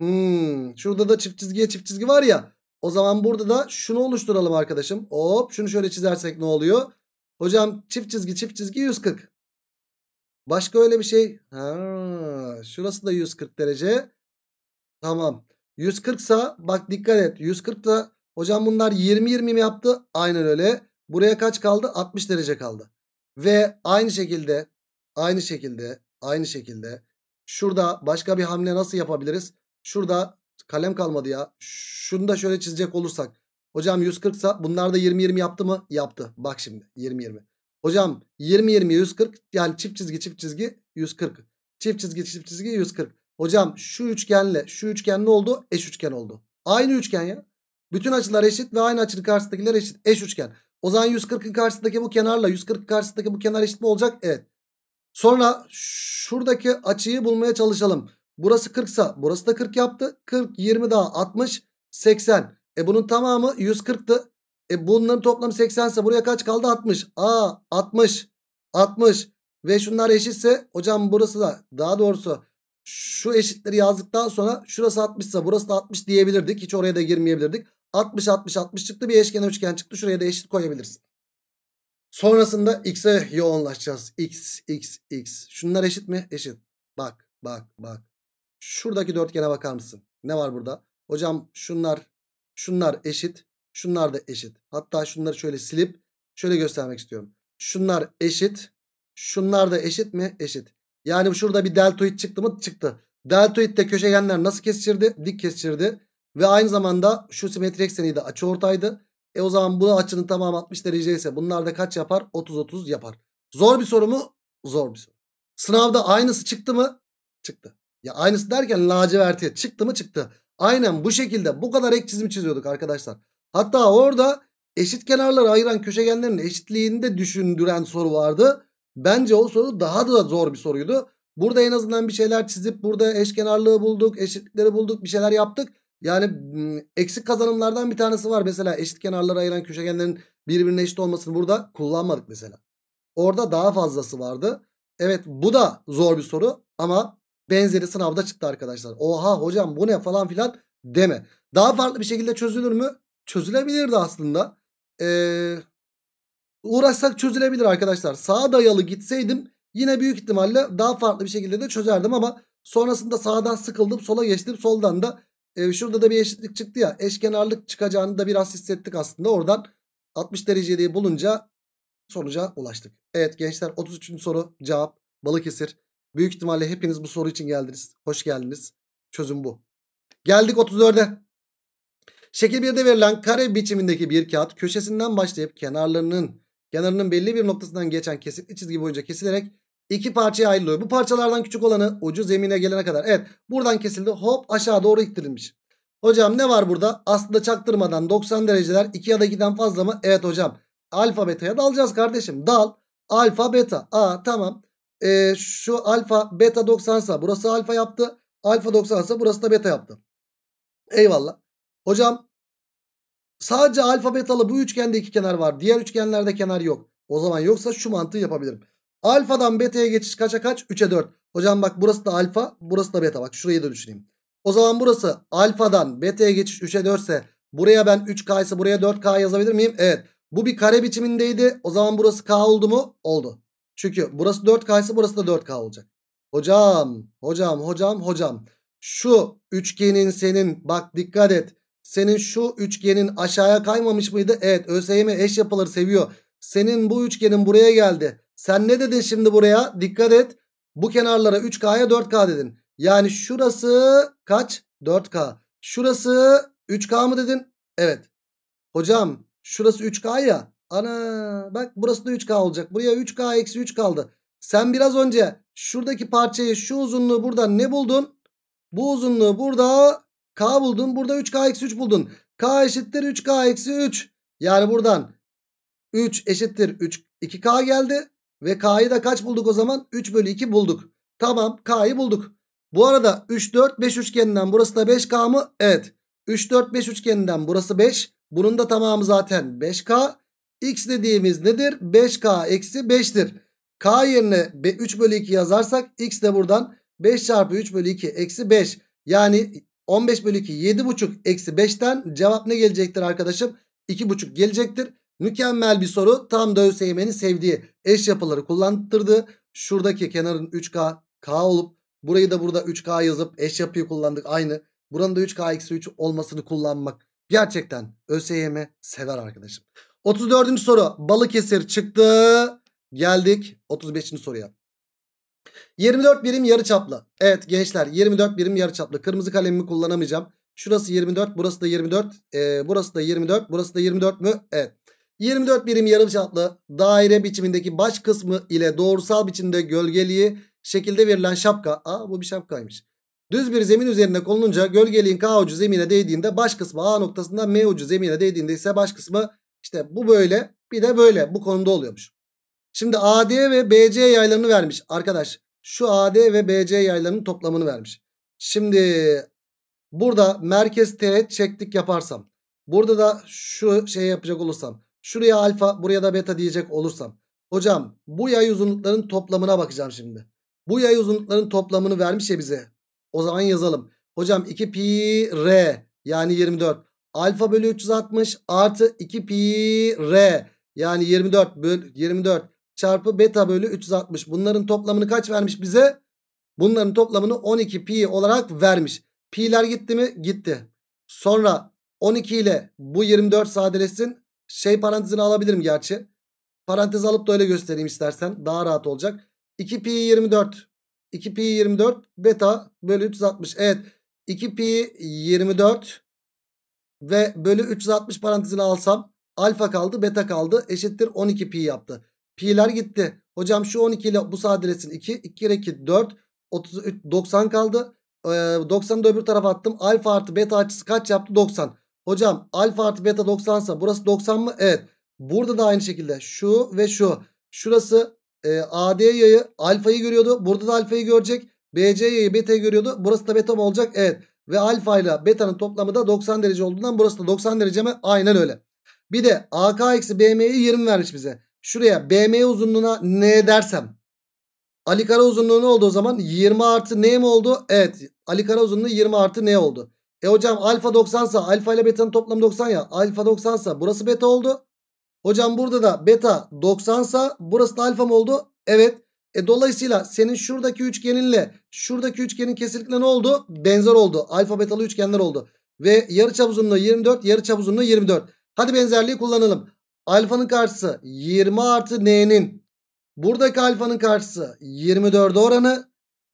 Hmm, şurada da çift çizgiye çift çizgi var ya. O zaman burada da şunu oluşturalım arkadaşım. Hop şunu şöyle çizersek ne oluyor? Hocam çift çizgi çift çizgi 140. Başka öyle bir şey. Ha, şurası da 140 derece. Tamam. 140 sa bak dikkat et. 140 da hocam bunlar 20-20 mi yaptı? Aynen öyle. Buraya kaç kaldı? 60 derece kaldı. Ve aynı şekilde aynı şekilde aynı şekilde şurada başka bir hamle nasıl yapabiliriz? Şurada kalem kalmadı ya. Şunu da şöyle çizecek olursak. Hocam 140 sa bunlar da 20-20 yaptı mı? Yaptı. Bak şimdi 20-20. Hocam 20-20 140 yani çift çizgi çift çizgi 140. Çift çizgi çift çizgi 140. Hocam şu üçgenle şu üçgen ne oldu? Eş üçgen oldu. Aynı üçgen ya. Bütün açılar eşit ve aynı açının karşısındakiler eşit. Eş üçgen. O zaman 140'ın karşısındaki bu kenarla 140 karşısındaki bu kenar eşit mi olacak? Evet. Sonra şuradaki açıyı bulmaya çalışalım. Burası 40 sa burası da 40 yaptı. 40 20 daha 60 80. E bunun tamamı 140'tı. E bunların toplamı 80 ise buraya kaç kaldı? 60. Aa 60. 60. Ve şunlar eşitse hocam burası da daha doğrusu şu eşitleri yazdıktan sonra şurası 60 ise burası da 60 diyebilirdik. Hiç oraya da girmeyebilirdik. 60 60 60 çıktı bir eşkenar üçgen çıktı. Şuraya da eşit koyabilirsin. Sonrasında x'e yoğunlaşacağız. x x x. Şunlar eşit mi? Eşit. Bak bak bak. Şuradaki dörtgene bakar mısın? Ne var burada? Hocam şunlar şunlar eşit. Şunlar da eşit. Hatta şunları şöyle silip şöyle göstermek istiyorum. Şunlar eşit. Şunlar da eşit mi? Eşit. Yani şurada bir deltoid çıktı mı? Çıktı. Deltoid Deltoid'de köşegenler nasıl kesişirdi? Dik kesişirdi. Ve aynı zamanda şu simetri ekseni de açı ortaydı. E o zaman bu açının tamamı 60 derece ise bunlar da kaç yapar? 30-30 yapar. Zor bir soru mu? Zor bir soru. Sınavda aynısı çıktı mı? Çıktı. Ya aynısı derken laciverti çıktı mı? Çıktı. Aynen bu şekilde bu kadar ek çizim çiziyorduk arkadaşlar. Hatta orada eşit kenarları ayıran köşegenlerin eşitliğini de düşündüren soru vardı. Bence o soru daha da zor bir soruydu. Burada en azından bir şeyler çizip burada eşkenarlığı bulduk, eşitlikleri bulduk, bir şeyler yaptık. Yani eksik kazanımlardan bir tanesi var. Mesela eşit kenarları ayıran köşegenlerin birbirine eşit olmasını burada kullanmadık mesela. Orada daha fazlası vardı. Evet bu da zor bir soru ama benzeri sınavda çıktı arkadaşlar. Oha hocam bu ne falan filan deme. Daha farklı bir şekilde çözülür mü? Çözülebilirdi aslında. Ee, uğraşsak çözülebilir arkadaşlar. Sağa dayalı gitseydim yine büyük ihtimalle daha farklı bir şekilde de çözerdim ama sonrasında sağdan sıkıldım sola geçtim soldan da e, şurada da bir eşitlik çıktı ya. Eşkenarlık çıkacağını da biraz hissettik aslında. Oradan 60 dereceliği bulunca sonuca ulaştık. Evet gençler 33. soru cevap Balıkesir. Büyük ihtimalle hepiniz bu soru için geldiniz. Hoş geldiniz. Çözüm bu. Geldik 34'e. Şekil 1'de verilen kare biçimindeki bir kağıt köşesinden başlayıp kenarlarının kenarının belli bir noktasından geçen kesitli çizgi boyunca kesilerek İki parçaya ayrılıyor. Bu parçalardan küçük olanı ucu zemine gelene kadar. Evet buradan kesildi hop aşağı doğru ittirilmiş. Hocam ne var burada? Aslında çaktırmadan 90 dereceler 2 ya da 2'den fazla mı? Evet hocam. Alfa beta'ya dalacağız kardeşim. Dal. Alfa beta. Aa tamam. Ee, şu alfa beta 90 sa burası alfa yaptı. Alfa 90 sa burası da beta yaptı. Eyvallah. Hocam sadece alfa betalı bu üçgende iki kenar var. Diğer üçgenlerde kenar yok. O zaman yoksa şu mantığı yapabilirim. Alfadan beta'ya geçiş kaça kaç? 3'e 4. Hocam bak burası da alfa burası da beta. Bak şurayı da düşüneyim. O zaman burası alfadan beta'ya geçiş 3'e 4 ise buraya ben 3k ise buraya 4k yazabilir miyim? Evet. Bu bir kare biçimindeydi. O zaman burası k oldu mu? Oldu. Çünkü burası 4k ise burası da 4k olacak. Hocam, hocam, hocam, hocam. Şu üçgenin senin bak dikkat et. Senin şu üçgenin aşağıya kaymamış mıydı? Evet ÖSYM eş yapıları seviyor. Senin bu üçgenin buraya geldi. Sen ne dedin şimdi buraya? Dikkat et. Bu kenarlara 3K'ya 4K dedin. Yani şurası kaç? 4K. Şurası 3K mı dedin? Evet. Hocam şurası 3K ya. Ana bak burası da 3K olacak. Buraya 3K eksi 3 kaldı. Sen biraz önce şuradaki parçayı şu uzunluğu burada ne buldun? Bu uzunluğu burada K buldun. Burada 3K eksi 3 buldun. K eşittir 3K eksi 3. Yani buradan 3 eşittir 3 2K geldi. Ve K'yı da kaç bulduk o zaman? 3 bölü 2 bulduk. Tamam K'yı bulduk. Bu arada 3 4 5 üçgeninden burası da 5K mı? Evet. 3 4 5 üçgeninden burası 5. Bunun da tamamı zaten 5K. X dediğimiz nedir? 5K eksi 5'tir. K yerine 3 bölü 2 yazarsak X de buradan 5 çarpı 3 bölü 2 eksi 5. Yani 15 bölü 2 7,5 eksi 5'ten cevap ne gelecektir arkadaşım? 2,5 gelecektir. Mükemmel bir soru. Tam da ÖSYM'nin sevdiği eş yapıları kullandırdı. Şuradaki kenarın 3K, K olup burayı da burada 3K yazıp eş yapıyı kullandık aynı. Buranın da 3K-3 olmasını kullanmak gerçekten ÖSYM sever arkadaşım. 34. soru Balıkesir çıktı. Geldik 35. soruya. 24 birim yarıçaplı. Evet gençler 24 birim yarıçaplı. Kırmızı kalemimi kullanamayacağım. Şurası 24, burası da 24, e, ee, burası da 24, burası da 24 mü? Evet. 24 birim yarımçaplı daire biçimindeki baş kısmı ile doğrusal biçimde gölgeliği şekilde verilen şapka. Aa bu bir şapkaymış. Düz bir zemin üzerine konulunca gölgeliğin K ucu zemine değdiğinde baş kısmı A noktasında M ucu zemine değdiğinde ise baş kısmı işte bu böyle bir de böyle bu konuda oluyormuş. Şimdi AD ve BC yaylarını vermiş arkadaş. Şu AD ve BC yaylarının toplamını vermiş. Şimdi burada merkez T çektik yaparsam. Burada da şu şey yapacak olursam. Şuraya alfa buraya da beta diyecek olursam. Hocam bu yay uzunlukların toplamına bakacağım şimdi. Bu yay uzunlukların toplamını vermiş ya bize. O zaman yazalım. Hocam 2 pi r yani 24. Alfa bölü 360 artı 2 pi r yani 24 bölü 24 çarpı beta bölü 360. Bunların toplamını kaç vermiş bize? Bunların toplamını 12 pi olarak vermiş. Pi'ler gitti mi? Gitti. Sonra 12 ile bu 24 sadeleşsin. Şey parantezini alabilirim gerçi. Parantez alıp da öyle göstereyim istersen. Daha rahat olacak. 2 pi 24. 2 pi 24 beta bölü 360. Evet 2 pi 24 ve bölü 360 parantezini alsam alfa kaldı beta kaldı eşittir 12 pi yaptı. Pi'ler gitti. Hocam şu 12 ile bu sadelesin 2. 2 kere 2 4. 33, 90 kaldı. Ee, 90'ı da öbür tarafa attım. Alfa artı beta açısı kaç yaptı? 90. Hocam alfa artı beta 90 sa burası 90 mı? Evet. Burada da aynı şekilde şu ve şu. Şurası e, AD yayı alfayı görüyordu. Burada da alfayı görecek. BC yayı beta'yı görüyordu. Burası da beta mı olacak? Evet. Ve alfa ile beta'nın toplamı da 90 derece olduğundan burası da 90 derece mi? Aynen öyle. Bir de AK eksi BM'yi 20 vermiş bize. Şuraya BM uzunluğuna N dersem. Ali kara uzunluğu ne oldu o zaman? 20 artı N mi oldu? Evet. Ali kara uzunluğu 20 artı N oldu. E hocam alfa 90 sa alfa ile betanın toplamı 90 ya. Alfa 90 sa burası beta oldu. Hocam burada da beta 90 sa burası da alfa mı oldu? Evet. E dolayısıyla senin şuradaki üçgeninle şuradaki üçgenin kesinlikle ne oldu? Benzer oldu. Alfa betalı üçgenler oldu. Ve yarı çap uzunluğu 24, yarı çap uzunluğu 24. Hadi benzerliği kullanalım. Alfanın karşısı 20 artı n'nin. Buradaki alfanın karşısı 24 oranı.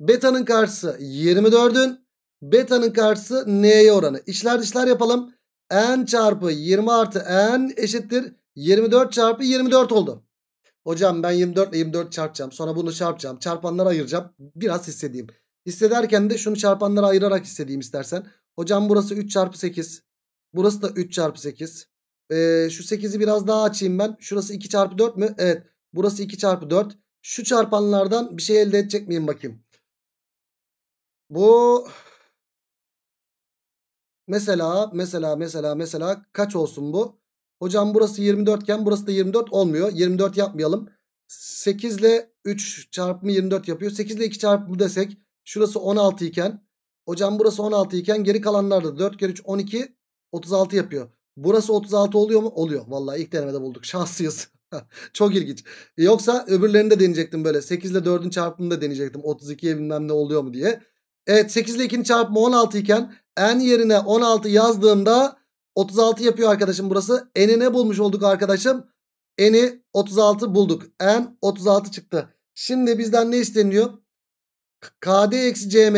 Beta'nın karşısı 24'ün. Beta'nın karşısı n'ye oranı. İçler dışlar yapalım. n çarpı 20 artı n eşittir 24 çarpı 24 oldu. Hocam ben 24 ile 24 çarpacağım. Sonra bunu çarpacağım. Çarpanları ayıracağım. Biraz hissedeyim. Hissederken de şunu çarpanları ayırarak hissedeyim istersen. Hocam burası 3 çarpı 8. Burası da 3 çarpı 8. Ee, şu 8'i biraz daha açayım ben. Şurası 2 çarpı 4 mü? Evet. Burası 2 çarpı 4. Şu çarpanlardan bir şey elde edecek miyim bakayım. Bu Mesela mesela mesela mesela kaç olsun bu? Hocam burası 24 iken burası da 24 olmuyor. 24 yapmayalım. 8 ile 3 çarpımı 24 yapıyor. 8 ile 2 çarpımı desek şurası 16 iken. Hocam burası 16 iken geri kalanlarda 4 kere 3 12 36 yapıyor. Burası 36 oluyor mu? Oluyor. Vallahi ilk denemede bulduk. [laughs] Şanslıyız. [laughs] Çok ilginç. Yoksa öbürlerini de deneyecektim böyle. 8 ile 4'ün çarpımını da deneyecektim. 32'ye bilmem ne oluyor mu diye. Evet 8 ile 2'nin çarpımı 16 iken n yerine 16 yazdığımda 36 yapıyor arkadaşım burası. N'i ne bulmuş olduk arkadaşım? N'i 36 bulduk. N 36 çıktı. Şimdi bizden ne isteniyor? KD eksi CM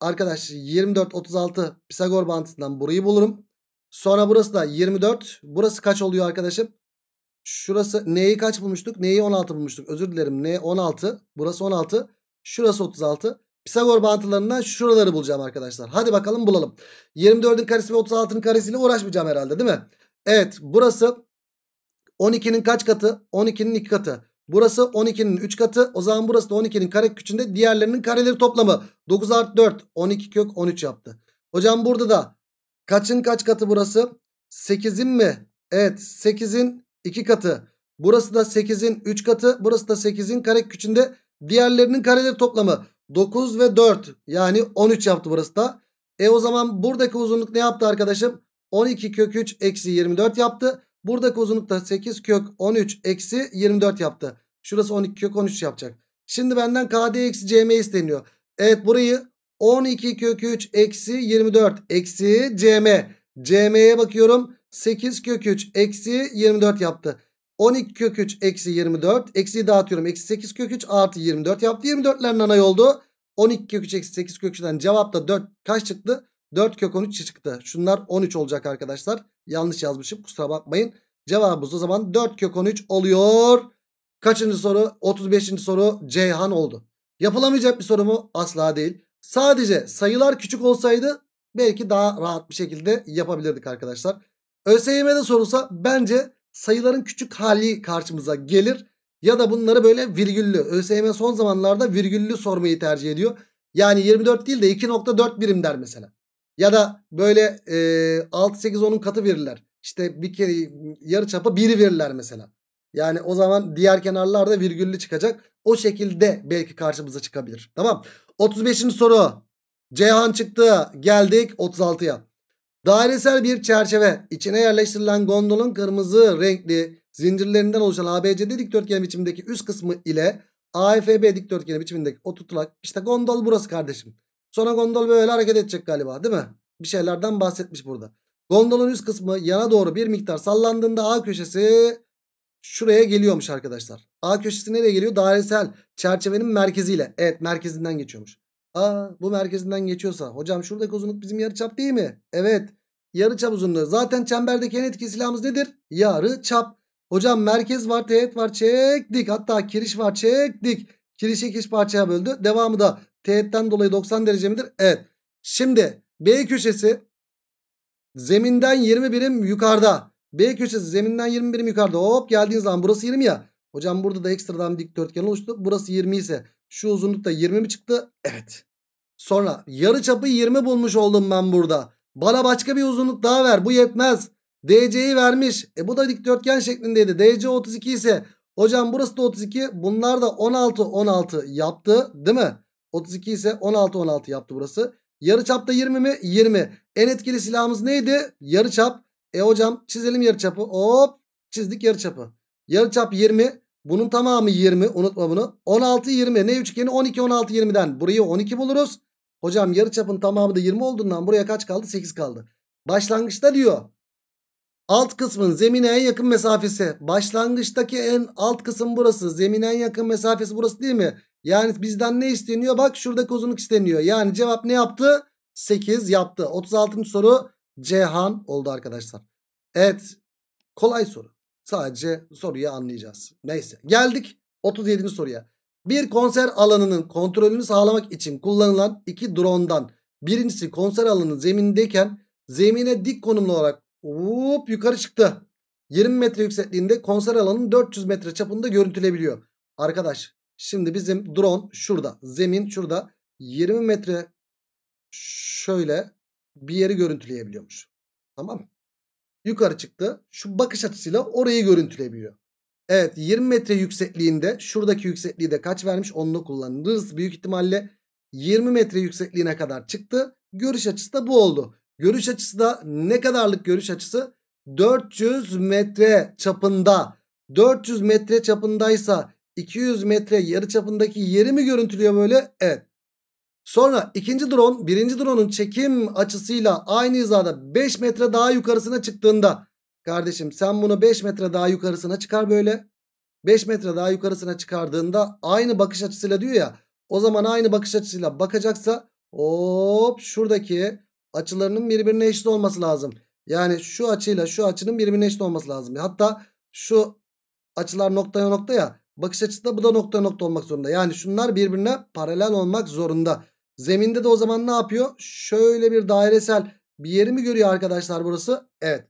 arkadaş 24 36 Pisagor bantından burayı bulurum. Sonra burası da 24. Burası kaç oluyor arkadaşım? Şurası N'yi kaç bulmuştuk? N'yi 16 bulmuştuk. Özür dilerim. N 16. Burası 16. Şurası 36. Pisagor bağıntılarından şuraları bulacağım arkadaşlar. Hadi bakalım bulalım. 24'ün karesi ve 36'nın karesiyle uğraşmayacağım herhalde değil mi? Evet burası 12'nin kaç katı? 12'nin 2 katı. Burası 12'nin 3 katı. O zaman burası da 12'nin kare küçüğünde diğerlerinin kareleri toplamı. 9 artı 4 12 kök 13 yaptı. Hocam burada da kaçın kaç katı burası? 8'in mi? Evet 8'in 2 katı. Burası da 8'in 3 katı. Burası da 8'in kare küçüğünde diğerlerinin kareleri toplamı. 9 ve 4 yani 13 yaptı burası da. E o zaman buradaki uzunluk ne yaptı arkadaşım? 12 kök 3 eksi 24 yaptı. Buradaki uzunluk da 8 kök 13 eksi 24 yaptı. Şurası 12 kök 13 yapacak. Şimdi benden KD eksi CM isteniyor. Evet burayı 12 kök 3 eksi 24 eksi CM. CM'ye bakıyorum. 8 kök 3 eksi 24 yaptı. 12 kök 3 eksi 24. Eksiyi dağıtıyorum. Eksi 8 kök 3 artı 24 yaptı. 24'lerin ana yoldu. 12 kök 3 eksi 8 kök 3'den cevap da 4 kaç çıktı? 4 kök 13 çıktı. Şunlar 13 olacak arkadaşlar. Yanlış yazmışım kusura bakmayın. Cevabımız o zaman 4 kök 13 oluyor. Kaçıncı soru? 35. soru Ceyhan oldu. Yapılamayacak bir soru mu? Asla değil. Sadece sayılar küçük olsaydı belki daha rahat bir şekilde yapabilirdik arkadaşlar. ÖSYM'de sorulsa bence sayıların küçük hali karşımıza gelir. Ya da bunları böyle virgüllü. ÖSYM son zamanlarda virgüllü sormayı tercih ediyor. Yani 24 değil de 2.4 birim der mesela. Ya da böyle e, 6, 8, 10'un katı verirler. İşte bir kere yarı çapı 1'i verirler mesela. Yani o zaman diğer kenarlarda virgüllü çıkacak. O şekilde belki karşımıza çıkabilir. Tamam. 35. soru. Ceyhan çıktı. Geldik 36'ya. Dairesel bir çerçeve içine yerleştirilen gondolun kırmızı renkli zincirlerinden oluşan ABC dikdörtgen biçimindeki üst kısmı ile AFB dikdörtgeni biçimindeki oturtulak işte gondol burası kardeşim. Sonra gondol böyle hareket edecek galiba değil mi? Bir şeylerden bahsetmiş burada. Gondolun üst kısmı yana doğru bir miktar sallandığında A köşesi şuraya geliyormuş arkadaşlar. A köşesi nereye geliyor? Dairesel çerçevenin merkeziyle. Evet merkezinden geçiyormuş. Aa bu merkezinden geçiyorsa. Hocam şuradaki uzunluk bizim yarıçap değil mi? Evet. Yarıçap uzunluğu. Zaten çemberdeki en etkili silahımız nedir? Yarı çap. Hocam merkez var, teğet var, çektik. Hatta kiriş var, çektik. Kirişi iki parçaya böldü. Devamı da teğetten dolayı 90 derece midir? Evet. Şimdi B köşesi zeminden 20 birim yukarıda. B köşesi zeminden 20 birim yukarıda. Hop geldiğiniz zaman burası 20 ya. Hocam burada da ekstradan bir dikdörtgen oluştu. Burası 20 ise şu uzunluk da 20 mi çıktı? Evet. Sonra yarı çapı 20 bulmuş oldum ben burada. Bana başka bir uzunluk daha ver. Bu yetmez. DC'yi vermiş. E bu da dikdörtgen şeklindeydi. DC 32 ise hocam burası da 32. Bunlar da 16 16 yaptı değil mi? 32 ise 16 16 yaptı burası. Yarı çapta 20 mi? 20. En etkili silahımız neydi? Yarı çap. E hocam çizelim yarı çapı. Hop çizdik yarı çapı. Yarı çap 20. Bunun tamamı 20 unutma bunu. 16 20 ne üçgeni 12 16 20'den burayı 12 buluruz. Hocam yarıçapın tamamı da 20 olduğundan buraya kaç kaldı 8 kaldı. Başlangıçta diyor alt kısmın zemine en yakın mesafesi. Başlangıçtaki en alt kısım burası zemine en yakın mesafesi burası değil mi? Yani bizden ne isteniyor bak şurada uzunluk isteniyor. Yani cevap ne yaptı? 8 yaptı. 36. soru Cihan oldu arkadaşlar. Evet kolay soru. Sadece soruyu anlayacağız. Neyse geldik 37. soruya. Bir konser alanının kontrolünü sağlamak için kullanılan iki drondan birincisi konser alanının zemindeyken zemine dik konumlu olarak hop yukarı çıktı. 20 metre yüksekliğinde konser alanının 400 metre çapında görüntülebiliyor. Arkadaş şimdi bizim drone şurada. Zemin şurada. 20 metre şöyle bir yeri görüntüleyebiliyormuş. Tamam yukarı çıktı. Şu bakış açısıyla orayı görüntülebiliyor. Evet 20 metre yüksekliğinde şuradaki yüksekliği de kaç vermiş onu kullanırız. Büyük ihtimalle 20 metre yüksekliğine kadar çıktı. Görüş açısı da bu oldu. Görüş açısı da ne kadarlık görüş açısı? 400 metre çapında. 400 metre çapındaysa 200 metre yarı çapındaki yeri mi görüntülüyor böyle? Evet. Sonra ikinci drone birinci drone'un çekim açısıyla aynı hizada 5 metre daha yukarısına çıktığında kardeşim sen bunu 5 metre daha yukarısına çıkar böyle. 5 metre daha yukarısına çıkardığında aynı bakış açısıyla diyor ya o zaman aynı bakış açısıyla bakacaksa hop şuradaki açılarının birbirine eşit olması lazım. Yani şu açıyla şu açının birbirine eşit olması lazım. Hatta şu açılar noktaya nokta ya bakış açısı da bu da nokta nokta olmak zorunda. Yani şunlar birbirine paralel olmak zorunda. Zeminde de o zaman ne yapıyor? Şöyle bir dairesel bir yeri mi görüyor arkadaşlar burası? Evet.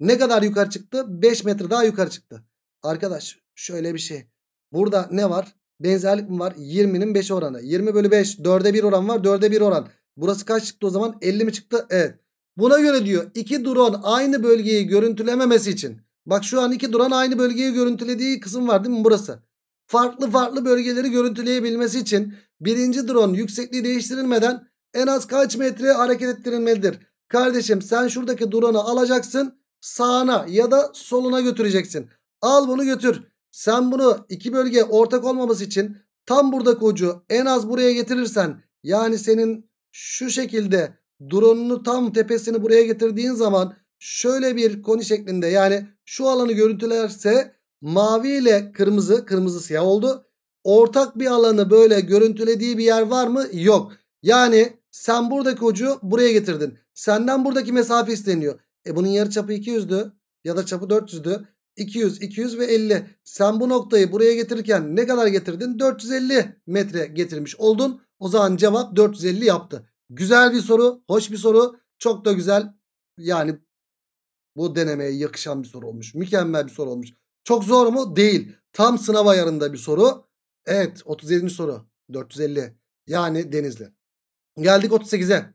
Ne kadar yukarı çıktı? 5 metre daha yukarı çıktı. Arkadaş şöyle bir şey. Burada ne var? Benzerlik mi var? 20'nin 5 oranı. 20 bölü 5. 4'e 1 oran var. 4'e 1 oran. Burası kaç çıktı o zaman? 50 mi çıktı? Evet. Buna göre diyor iki drone aynı bölgeyi görüntülememesi için. Bak şu an iki drone aynı bölgeyi görüntülediği kısım var değil mi burası? Farklı farklı bölgeleri görüntüleyebilmesi için Birinci drone yüksekliği değiştirilmeden en az kaç metre hareket ettirilmelidir? Kardeşim sen şuradaki drone'u alacaksın sağına ya da soluna götüreceksin. Al bunu götür. Sen bunu iki bölge ortak olmaması için tam buradaki ucu en az buraya getirirsen yani senin şu şekilde drone'unu tam tepesini buraya getirdiğin zaman şöyle bir koni şeklinde yani şu alanı görüntülerse mavi ile kırmızı kırmızı siyah oldu ortak bir alanı böyle görüntülediği bir yer var mı? Yok. Yani sen buradaki ucu buraya getirdin. Senden buradaki mesafe isteniyor. E bunun yarı çapı 200'dü ya da çapı 400'dü. 200, 200 ve 50. Sen bu noktayı buraya getirirken ne kadar getirdin? 450 metre getirmiş oldun. O zaman cevap 450 yaptı. Güzel bir soru, hoş bir soru. Çok da güzel. Yani bu denemeye yakışan bir soru olmuş. Mükemmel bir soru olmuş. Çok zor mu? Değil. Tam sınav ayarında bir soru. Evet 37. soru 450 yani Denizli. Geldik 38'e.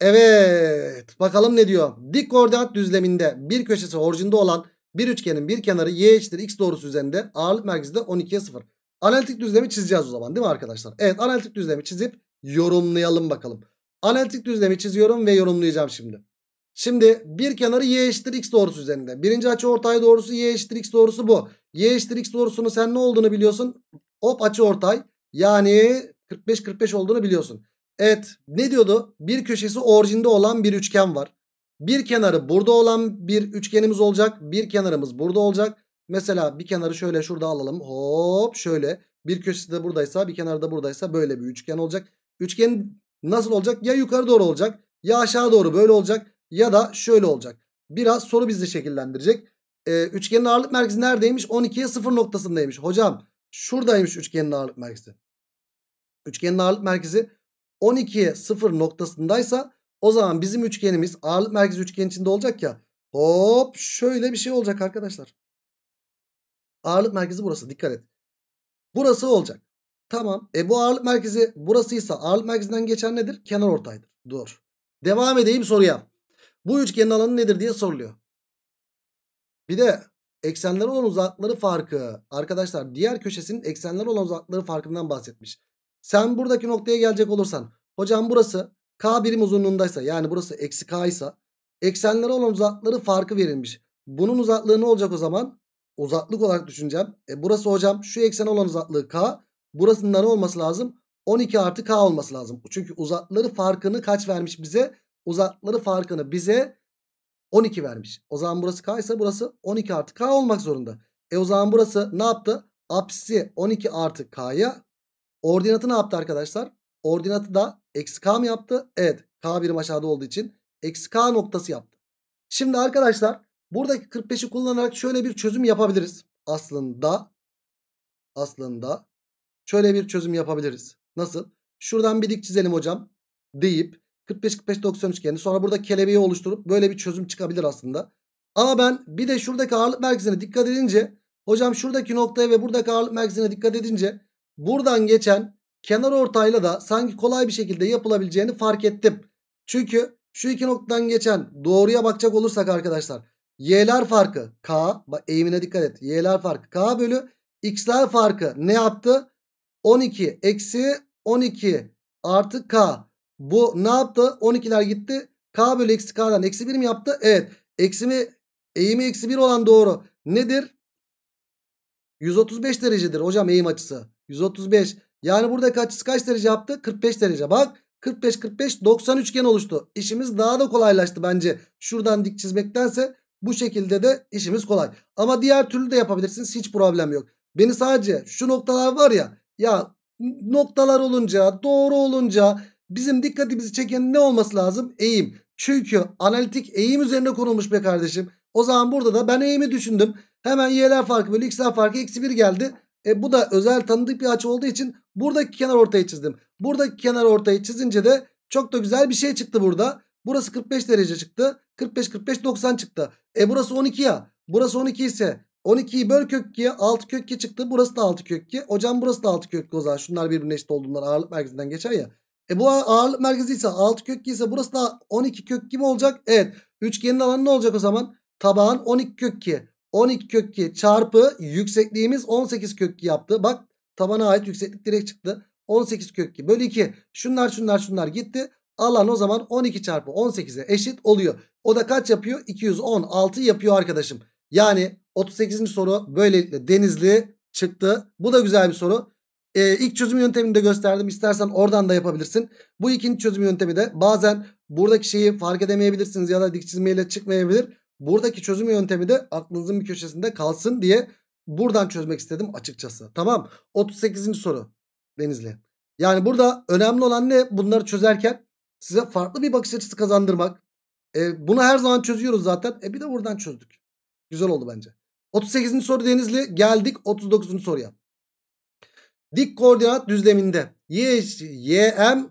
Evet bakalım ne diyor. Dik koordinat düzleminde bir köşesi orijinde olan bir üçgenin bir kenarı y eşittir x doğrusu üzerinde ağırlık merkezi de 12'ye 0. Analitik düzlemi çizeceğiz o zaman değil mi arkadaşlar? Evet analitik düzlemi çizip yorumlayalım bakalım. Analitik düzlemi çiziyorum ve yorumlayacağım şimdi. Şimdi bir kenarı y eşittir x doğrusu üzerinde. Birinci açı ortay doğrusu y eşittir x doğrusu bu. Y eşittir x doğrusunun sen ne olduğunu biliyorsun. Hop açı ortay. Yani 45-45 olduğunu biliyorsun. Evet ne diyordu? Bir köşesi orijinde olan bir üçgen var. Bir kenarı burada olan bir üçgenimiz olacak. Bir kenarımız burada olacak. Mesela bir kenarı şöyle şurada alalım. Hop şöyle. Bir köşesi de buradaysa bir kenarı da buradaysa böyle bir üçgen olacak. Üçgen nasıl olacak? Ya yukarı doğru olacak ya aşağı doğru böyle olacak ya da şöyle olacak. Biraz soru bizi şekillendirecek. Ee, üçgenin ağırlık merkezi neredeymiş? 12'ye 0 noktasındaymış. Hocam Şuradaymış üçgenin ağırlık merkezi. Üçgenin ağırlık merkezi 12'ye 0 noktasındaysa o zaman bizim üçgenimiz ağırlık merkezi üçgen içinde olacak ya. Hop şöyle bir şey olacak arkadaşlar. Ağırlık merkezi burası dikkat et. Burası olacak. Tamam. E bu ağırlık merkezi burasıysa ağırlık merkezinden geçen nedir? Kenar ortaydır. Doğru. Devam edeyim soruya. Bu üçgenin alanı nedir diye soruluyor. Bir de eksenler olan uzakları farkı arkadaşlar diğer köşesinin eksenler olan uzakları farkından bahsetmiş. Sen buradaki noktaya gelecek olursan hocam burası k birim uzunluğundaysa yani burası eksi k ise eksenlere olan uzakları farkı verilmiş. Bunun uzaklığı ne olacak o zaman? Uzaklık olarak düşüneceğim. E burası hocam şu eksen olan uzaklığı k. Burasında ne olması lazım? 12 artı k olması lazım. Çünkü uzakları farkını kaç vermiş bize? Uzakları farkını bize 12 vermiş. O zaman burası K ise burası 12 artı K olmak zorunda. E o zaman burası ne yaptı? Apsisi 12 artı K'ya ordinatı ne yaptı arkadaşlar? Ordinatı da eksi K mı yaptı? Evet K birim aşağıda olduğu için eksi K noktası yaptı. Şimdi arkadaşlar buradaki 45'i kullanarak şöyle bir çözüm yapabiliriz. Aslında aslında şöyle bir çözüm yapabiliriz. Nasıl? Şuradan bir dik çizelim hocam deyip 45-45-90 üçgeni. Sonra burada kelebeği oluşturup böyle bir çözüm çıkabilir aslında. Ama ben bir de şuradaki ağırlık merkezine dikkat edince hocam şuradaki noktaya ve buradaki ağırlık merkezine dikkat edince buradan geçen kenar ortayla da sanki kolay bir şekilde yapılabileceğini fark ettim. Çünkü şu iki noktadan geçen doğruya bakacak olursak arkadaşlar y'ler farkı k bak eğimine dikkat et y'ler farkı k bölü x'ler farkı ne yaptı? 12 eksi 12 artı k bu ne yaptı? 12'ler gitti. K bölü eksi K'dan eksi 1 mi yaptı? Evet. Eksimi, eğimi eksi 1 olan doğru nedir? 135 derecedir hocam eğim açısı. 135. Yani buradaki açısı kaç derece yaptı? 45 derece. Bak 45 45 90 üçgen oluştu. İşimiz daha da kolaylaştı bence. Şuradan dik çizmektense bu şekilde de işimiz kolay. Ama diğer türlü de yapabilirsiniz. Hiç problem yok. Beni sadece şu noktalar var ya ya noktalar olunca doğru olunca Bizim dikkatimizi çeken ne olması lazım? Eğim. Çünkü analitik eğim üzerine konulmuş be kardeşim. O zaman burada da ben eğimi düşündüm. Hemen y'ler farkı bölü x'ler farkı eksi 1 geldi. E bu da özel tanıdık bir açı olduğu için buradaki kenar ortayı çizdim. Buradaki kenar ortayı çizince de çok da güzel bir şey çıktı burada. Burası 45 derece çıktı. 45 45 90 çıktı. E burası 12 ya. Burası 12 ise 12'yi böl kök 2'ye 6 kök 2 çıktı. Burası da 6 kök 2. Hocam burası da 6 kök 2 o zaman. Şunlar birbirine eşit olduğundan ağırlık merkezinden geçer ya. E bu ağırlık merkeziyse 6 kök 2 ise burası da 12 kök gibi olacak? Evet. Üçgenin alanı ne olacak o zaman? Tabağın 12 kök 2. 12 kök 2 çarpı yüksekliğimiz 18 kök 2 yaptı. Bak tabana ait yükseklik direkt çıktı. 18 kök 2 bölü 2. Şunlar şunlar şunlar gitti. Alan o zaman 12 çarpı 18'e eşit oluyor. O da kaç yapıyor? 216 yapıyor arkadaşım. Yani 38. soru böylelikle denizli çıktı. Bu da güzel bir soru. E, ilk çözüm yöntemini de gösterdim. İstersen oradan da yapabilirsin. Bu ikinci çözüm yöntemi de bazen buradaki şeyi fark edemeyebilirsiniz ya da dik çizmeyle çıkmayabilir. Buradaki çözüm yöntemi de aklınızın bir köşesinde kalsın diye buradan çözmek istedim açıkçası. Tamam 38. soru Denizli. Yani burada önemli olan ne bunları çözerken size farklı bir bakış açısı kazandırmak. E, bunu her zaman çözüyoruz zaten. E bir de buradan çözdük. Güzel oldu bence. 38. soru Denizli geldik 39. soruya. Dik koordinat düzleminde y, y m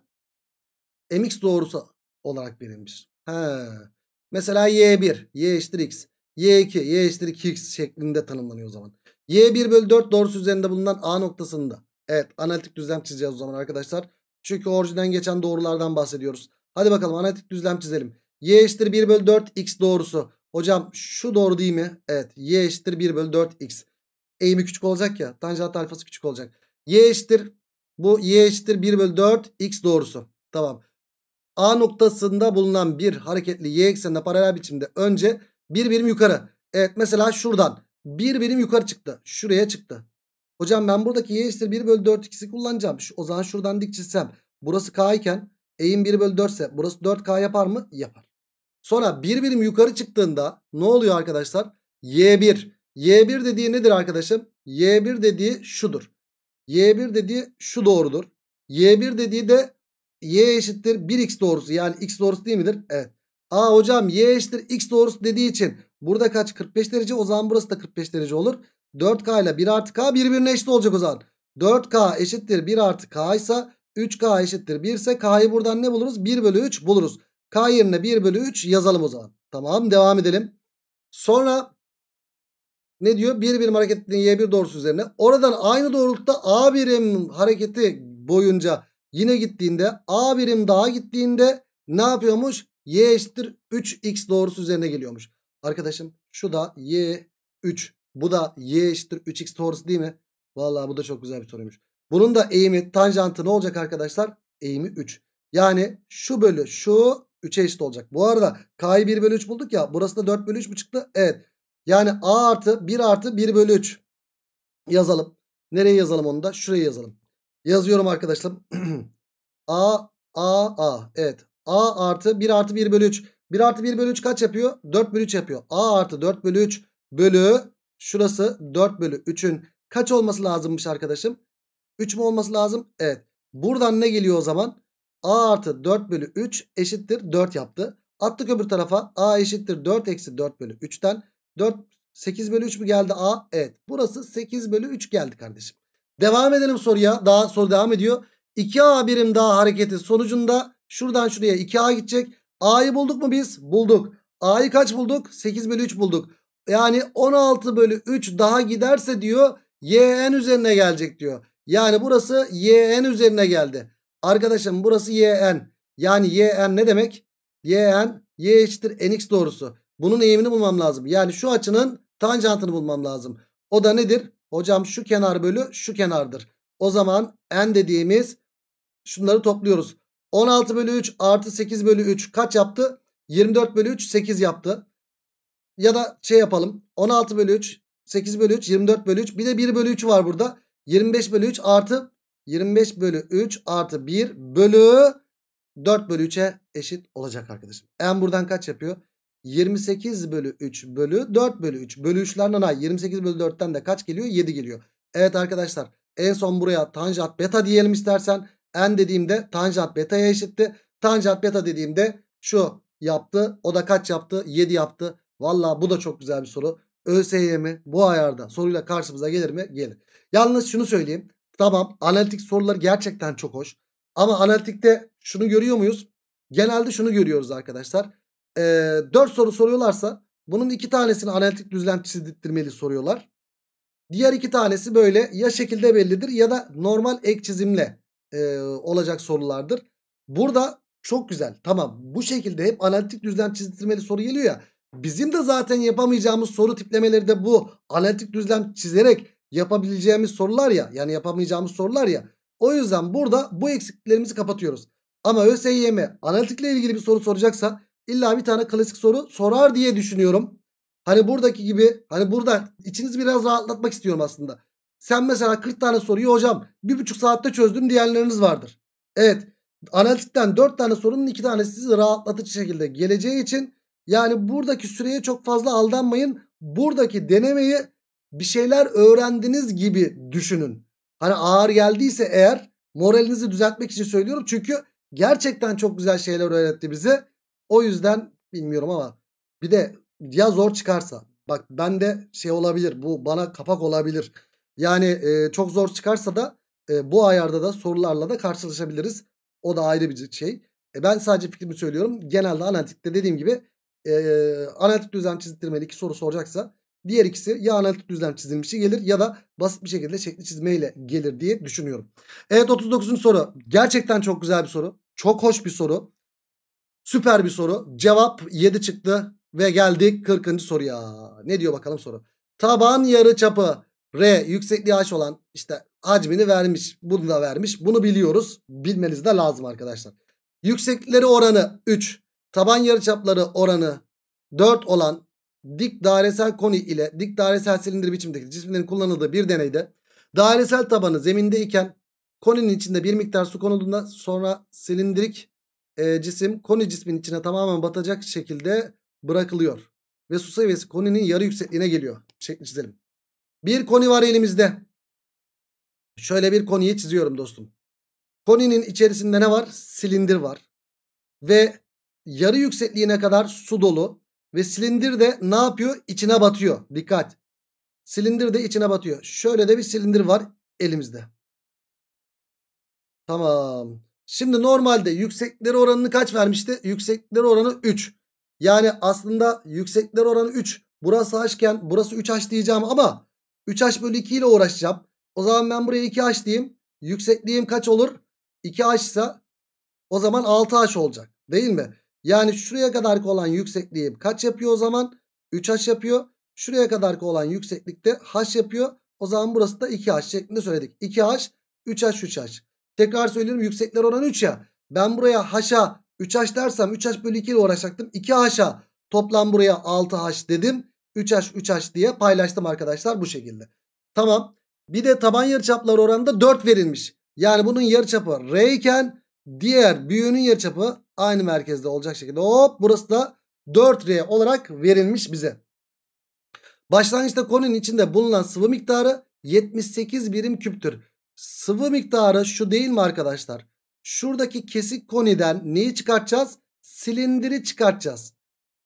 mx doğrusu olarak verilmiş. He. Mesela y1 y eşittir x. y2 y eşittir 2x şeklinde tanımlanıyor o zaman. y1 bölü 4 doğrusu üzerinde bulunan a noktasında. Evet analitik düzlem çizeceğiz o zaman arkadaşlar. Çünkü orijinden geçen doğrulardan bahsediyoruz. Hadi bakalım analitik düzlem çizelim. y eşittir 1 bölü 4 x doğrusu. Hocam şu doğru değil mi? Evet y eşittir 1 bölü 4 x. Eğimi küçük olacak ya. Tanjant alfası küçük olacak. Y eşittir. Bu Y eşittir 1 bölü 4 X doğrusu. Tamam. A noktasında bulunan bir hareketli Y eksenine paralel biçimde önce bir birim yukarı. Evet mesela şuradan bir birim yukarı çıktı. Şuraya çıktı. Hocam ben buradaki y eşittir 1 bölü 4 ikisi kullanacağım. Şu, o zaman şuradan dik çizsem. Burası k iken eğim 1 bölü 4 ise burası 4k yapar mı? Yapar. Sonra bir birim yukarı çıktığında ne oluyor arkadaşlar? y1. y1 dediği nedir arkadaşım? y1 dediği şudur. Y1 dediği şu doğrudur. Y1 dediği de Y eşittir 1x doğrusu yani x doğrusu değil midir? Evet. Aa hocam Y eşittir x doğrusu dediği için burada kaç 45 derece o zaman burası da 45 derece olur. 4K ile 1 artı K birbirine eşit olacak o zaman. 4K eşittir 1 artı K ise 3K eşittir 1 ise K'yı buradan ne buluruz? 1 bölü 3 buluruz. K yerine 1 bölü 3 yazalım o zaman. Tamam devam edelim. Sonra ne diyor? Bir birim hareketli Y1 doğrusu üzerine. Oradan aynı doğrultuda A birim hareketi boyunca yine gittiğinde A birim daha gittiğinde ne yapıyormuş? Y eşittir 3X doğrusu üzerine geliyormuş. Arkadaşım şu da Y 3 bu da Y eşittir 3X doğrusu değil mi? Vallahi bu da çok güzel bir soruymuş. Bunun da eğimi tanjantı ne olacak arkadaşlar? Eğimi 3. Yani şu bölü şu 3'e eşit olacak. Bu arada K'yı 1 bölü 3 bulduk ya. Burası da 4 bölü 3 mü çıktı? Evet. Yani a artı 1 artı 1 bölü 3 yazalım. Nereye yazalım onu da? Şuraya yazalım. Yazıyorum arkadaşlar. [clears throat] a, a, a. Evet. a artı 1 artı 1 bölü 3. 1 artı 1 bölü 3 kaç yapıyor? 4 bölü 3 yapıyor. a artı 4 bölü 3 bölü şurası 4 bölü 3'ün kaç olması lazımmış arkadaşım? 3 mü olması lazım? Evet. Buradan ne geliyor o zaman? a artı 4 bölü 3 eşittir 4 yaptı. Attık öbür tarafa a eşittir 4 eksi 4 bölü 3'ten. 4 8 bölü 3 mü geldi A? Evet. Burası 8 bölü 3 geldi kardeşim. Devam edelim soruya. Daha soru devam ediyor. 2A birim daha hareketi sonucunda şuradan şuraya 2A gidecek. A'yı bulduk mu biz? Bulduk. A'yı kaç bulduk? 8 bölü 3 bulduk. Yani 16 bölü 3 daha giderse diyor y'n üzerine gelecek diyor. Yani burası y'n üzerine geldi. Arkadaşım burası y'n Yani y'n ne demek? y'n Y eşittir NX doğrusu. Bunun eğimini bulmam lazım. Yani şu açının tanjantını bulmam lazım. O da nedir? Hocam şu kenar bölü şu kenardır. O zaman n dediğimiz şunları topluyoruz. 16 bölü 3 artı 8 bölü 3 kaç yaptı? 24 bölü 3 8 yaptı. Ya da şey yapalım. 16 bölü 3 8 bölü 3 24 bölü 3 bir de 1 bölü 3 var burada. 25 bölü 3 artı 25 bölü 3 artı 1 bölü 4 bölü 3'e eşit olacak arkadaşım. N buradan kaç yapıyor? 28 bölü 3 bölü 4 bölü 3 bölü 3'lerden ne? 28 bölü 4'ten de kaç geliyor 7 geliyor. Evet arkadaşlar en son buraya tanjant beta diyelim istersen n dediğimde tanjant beta'ya eşitti. Tanjant beta dediğimde şu yaptı o da kaç yaptı 7 yaptı. Valla bu da çok güzel bir soru. ÖSYM bu ayarda soruyla karşımıza gelir mi? Gelir. Yalnız şunu söyleyeyim. Tamam analitik sorular gerçekten çok hoş. Ama analitikte şunu görüyor muyuz? Genelde şunu görüyoruz arkadaşlar e, 4 soru soruyorlarsa bunun iki tanesini analitik düzlem çizdirmeli soruyorlar. Diğer iki tanesi böyle ya şekilde bellidir ya da normal ek çizimle e, olacak sorulardır. Burada çok güzel tamam bu şekilde hep analitik düzlem çizdirmeli soru geliyor ya. Bizim de zaten yapamayacağımız soru tiplemeleri de bu analitik düzlem çizerek yapabileceğimiz sorular ya yani yapamayacağımız sorular ya. O yüzden burada bu eksikliklerimizi kapatıyoruz. Ama ÖSYM analitikle ilgili bir soru soracaksa İlla bir tane klasik soru sorar diye düşünüyorum. Hani buradaki gibi hani burada içinizi biraz rahatlatmak istiyorum aslında. Sen mesela 40 tane soruyu hocam bir buçuk saatte çözdüm diyenleriniz vardır. Evet analitikten 4 tane sorunun 2 tane sizi rahatlatıcı şekilde geleceği için yani buradaki süreye çok fazla aldanmayın. Buradaki denemeyi bir şeyler öğrendiniz gibi düşünün. Hani ağır geldiyse eğer moralinizi düzeltmek için söylüyorum. Çünkü gerçekten çok güzel şeyler öğretti bize. O yüzden bilmiyorum ama bir de ya zor çıkarsa. Bak bende şey olabilir bu bana kapak olabilir. Yani e, çok zor çıkarsa da e, bu ayarda da sorularla da karşılaşabiliriz. O da ayrı bir şey. E, ben sadece fikrimi söylüyorum. Genelde analitikte dediğim gibi e, analitik düzlem çizdirmeli iki soru soracaksa diğer ikisi ya analitik düzlem çizilmişi gelir ya da basit bir şekilde şekli çizmeyle gelir diye düşünüyorum. Evet 39. soru. Gerçekten çok güzel bir soru. Çok hoş bir soru. Süper bir soru. Cevap 7 çıktı ve geldik 40. soruya. Ne diyor bakalım soru. Taban yarı çapı R yüksekliği h olan işte hacmini vermiş. Bunu da vermiş. Bunu biliyoruz. Bilmeniz de lazım arkadaşlar. Yükseklikleri oranı 3. Taban yarıçapları oranı 4 olan dik dairesel koni ile dik dairesel silindir biçimdeki cisimlerin kullanıldığı bir deneyde dairesel tabanı zeminde iken koninin içinde bir miktar su konulduğunda sonra silindirik e, cisim koni cismin içine tamamen batacak şekilde bırakılıyor. Ve su seviyesi koninin yarı yüksekliğine geliyor. Şekli çizelim. Bir koni var elimizde. Şöyle bir koniyi çiziyorum dostum. Koninin içerisinde ne var? Silindir var. Ve yarı yüksekliğine kadar su dolu. Ve silindir de ne yapıyor? İçine batıyor. Dikkat. Silindir de içine batıyor. Şöyle de bir silindir var elimizde. Tamam. Şimdi normalde yüksekleri oranını kaç vermişti? Yüksekleri oranı 3. Yani aslında yüksekleri oranı 3. Burası h'ken burası 3h diyeceğim ama 3h bölü 2 ile uğraşacağım. O zaman ben buraya 2h diyeyim. Yüksekliğim kaç olur? 2h ise o zaman 6h olacak. Değil mi? Yani şuraya kadar olan yüksekliğim kaç yapıyor o zaman? 3h yapıyor. Şuraya kadar olan yükseklikte h yapıyor. O zaman burası da 2h şeklinde söyledik. 2h, 3h, 3h. Tekrar söylüyorum yüksekler oranı 3 ya. Ben buraya haşa 3 haş dersem 3 haş bölü 2 ile uğraşacaktım. 2 haşa toplam buraya 6 haş dedim. 3 haş 3 haş diye paylaştım arkadaşlar bu şekilde. Tamam. Bir de taban yarıçapları oranında 4 verilmiş. Yani bunun yarıçapı r iken diğer büyüğünün yarıçapı aynı merkezde olacak şekilde hop burası da 4r olarak verilmiş bize. Başlangıçta konunun içinde bulunan sıvı miktarı 78 birim küptür sıvı miktarı şu değil mi arkadaşlar? Şuradaki kesik koniden neyi çıkartacağız? Silindiri çıkartacağız.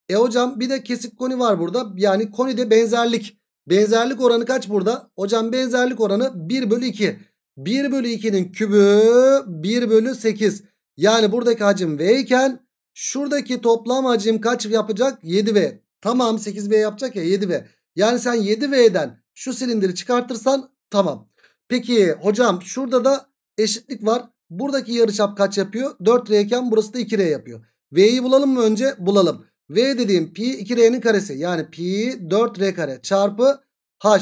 E hocam bir de kesik koni var burada. Yani konide benzerlik. Benzerlik oranı kaç burada? Hocam benzerlik oranı 1 bölü 2. 1 bölü 2'nin kübü 1 bölü 8. Yani buradaki hacim V iken şuradaki toplam hacim kaç yapacak? 7V. Tamam 8V yapacak ya 7V. Yani sen 7V'den şu silindiri çıkartırsan tamam. Peki hocam şurada da eşitlik var. Buradaki yarıçap kaç yapıyor? 4R iken burası da 2R yapıyor. V'yi bulalım mı önce? Bulalım. V dediğim pi 2R'nin karesi. Yani pi 4R kare çarpı H.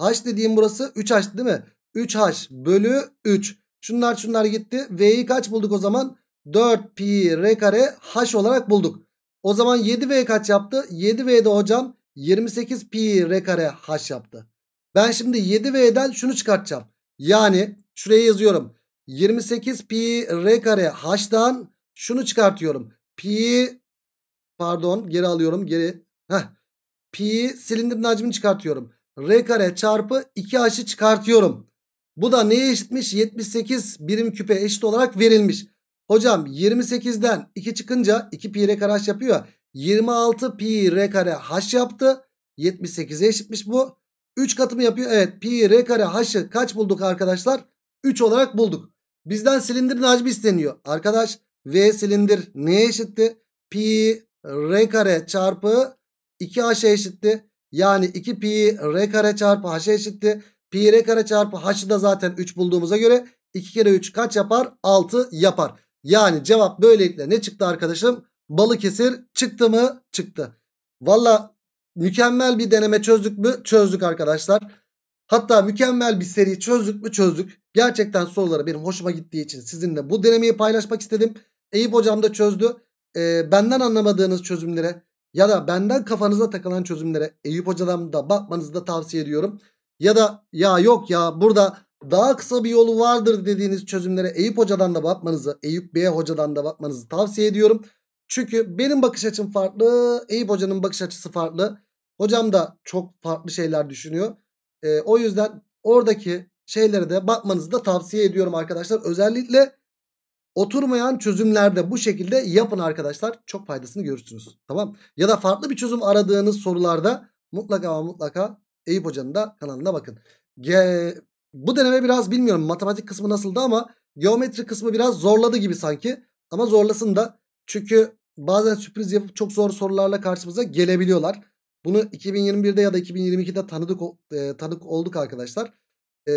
H dediğim burası 3H değil mi? 3H bölü 3. Şunlar şunlar gitti. V'yi kaç bulduk o zaman? 4 pi R kare H olarak bulduk. O zaman 7V kaç yaptı? 7V'de hocam 28 pi R kare H yaptı. Ben şimdi 7 ve E'den şunu çıkartacağım. Yani şuraya yazıyorum. 28 pi r kare h'dan şunu çıkartıyorum. Pi pardon geri alıyorum geri. Heh. Pi silindirin hacmini çıkartıyorum. R kare çarpı 2h'i çıkartıyorum. Bu da neye eşitmiş? 78 birim küpe eşit olarak verilmiş. Hocam 28'den 2 çıkınca 2 pi r kare h yapıyor. 26 pi r kare h yaptı. 78'e eşitmiş bu. 3 katımı yapıyor. Evet pi r kare h'ı kaç bulduk arkadaşlar? 3 olarak bulduk. Bizden silindirin hacmi isteniyor. Arkadaş v silindir neye eşitti? Pi r kare çarpı 2h'e eşitti. Yani 2 pi r kare çarpı h'e eşitti. Pi r kare çarpı h'ı da zaten 3 bulduğumuza göre 2 kere 3 kaç yapar? 6 yapar. Yani cevap böylelikle ne çıktı arkadaşım? Balıkesir çıktı mı? Çıktı. Valla mükemmel bir deneme çözdük mü? Çözdük arkadaşlar. Hatta mükemmel bir seri çözdük mü? Çözdük. Gerçekten soruları benim hoşuma gittiği için sizinle bu denemeyi paylaşmak istedim. Eyüp hocam da çözdü. Ee, benden anlamadığınız çözümlere ya da benden kafanıza takılan çözümlere Eyüp Hocam da bakmanızı da tavsiye ediyorum. Ya da ya yok ya burada daha kısa bir yolu vardır dediğiniz çözümlere Eyüp hocadan da bakmanızı, Eyüp B hocadan da bakmanızı tavsiye ediyorum. Çünkü benim bakış açım farklı, Eyüp hocanın bakış açısı farklı. Hocam da çok farklı şeyler düşünüyor. E, o yüzden oradaki şeylere de bakmanızı da tavsiye ediyorum arkadaşlar. Özellikle oturmayan çözümlerde bu şekilde yapın arkadaşlar. Çok faydasını görürsünüz. Tamam. Ya da farklı bir çözüm aradığınız sorularda mutlaka mutlaka Eyüp Hoca'nın da kanalına bakın. Ge bu deneme biraz bilmiyorum matematik kısmı nasıldı ama geometri kısmı biraz zorladı gibi sanki. Ama zorlasın da çünkü bazen sürpriz yapıp çok zor sorularla karşımıza gelebiliyorlar. Bunu 2021'de ya da 2022'de tanıdık e, tanık olduk arkadaşlar. E,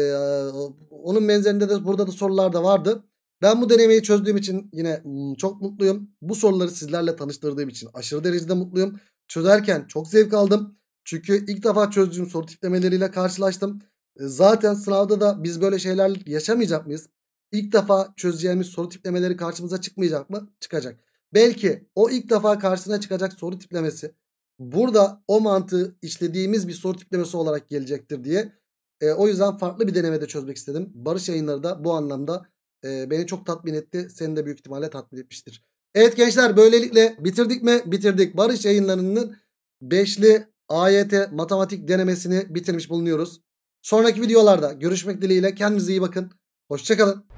onun benzerinde de burada da sorular da vardı. Ben bu denemeyi çözdüğüm için yine ıı, çok mutluyum. Bu soruları sizlerle tanıştırdığım için aşırı derecede mutluyum. Çözerken çok zevk aldım. Çünkü ilk defa çözdüğüm soru tiplemeleriyle karşılaştım. E, zaten sınavda da biz böyle şeyler yaşamayacak mıyız? İlk defa çözeceğimiz soru tiplemeleri karşımıza çıkmayacak mı? Çıkacak. Belki o ilk defa karşısına çıkacak soru tiplemesi burada o mantığı işlediğimiz bir soru tiplemesi olarak gelecektir diye. E, o yüzden farklı bir denemede çözmek istedim. Barış yayınları da bu anlamda e, beni çok tatmin etti. Seni de büyük ihtimalle tatmin etmiştir. Evet gençler böylelikle bitirdik mi? Bitirdik. Barış yayınlarının beşli AYT matematik denemesini bitirmiş bulunuyoruz. Sonraki videolarda görüşmek dileğiyle kendinize iyi bakın. Hoşçakalın.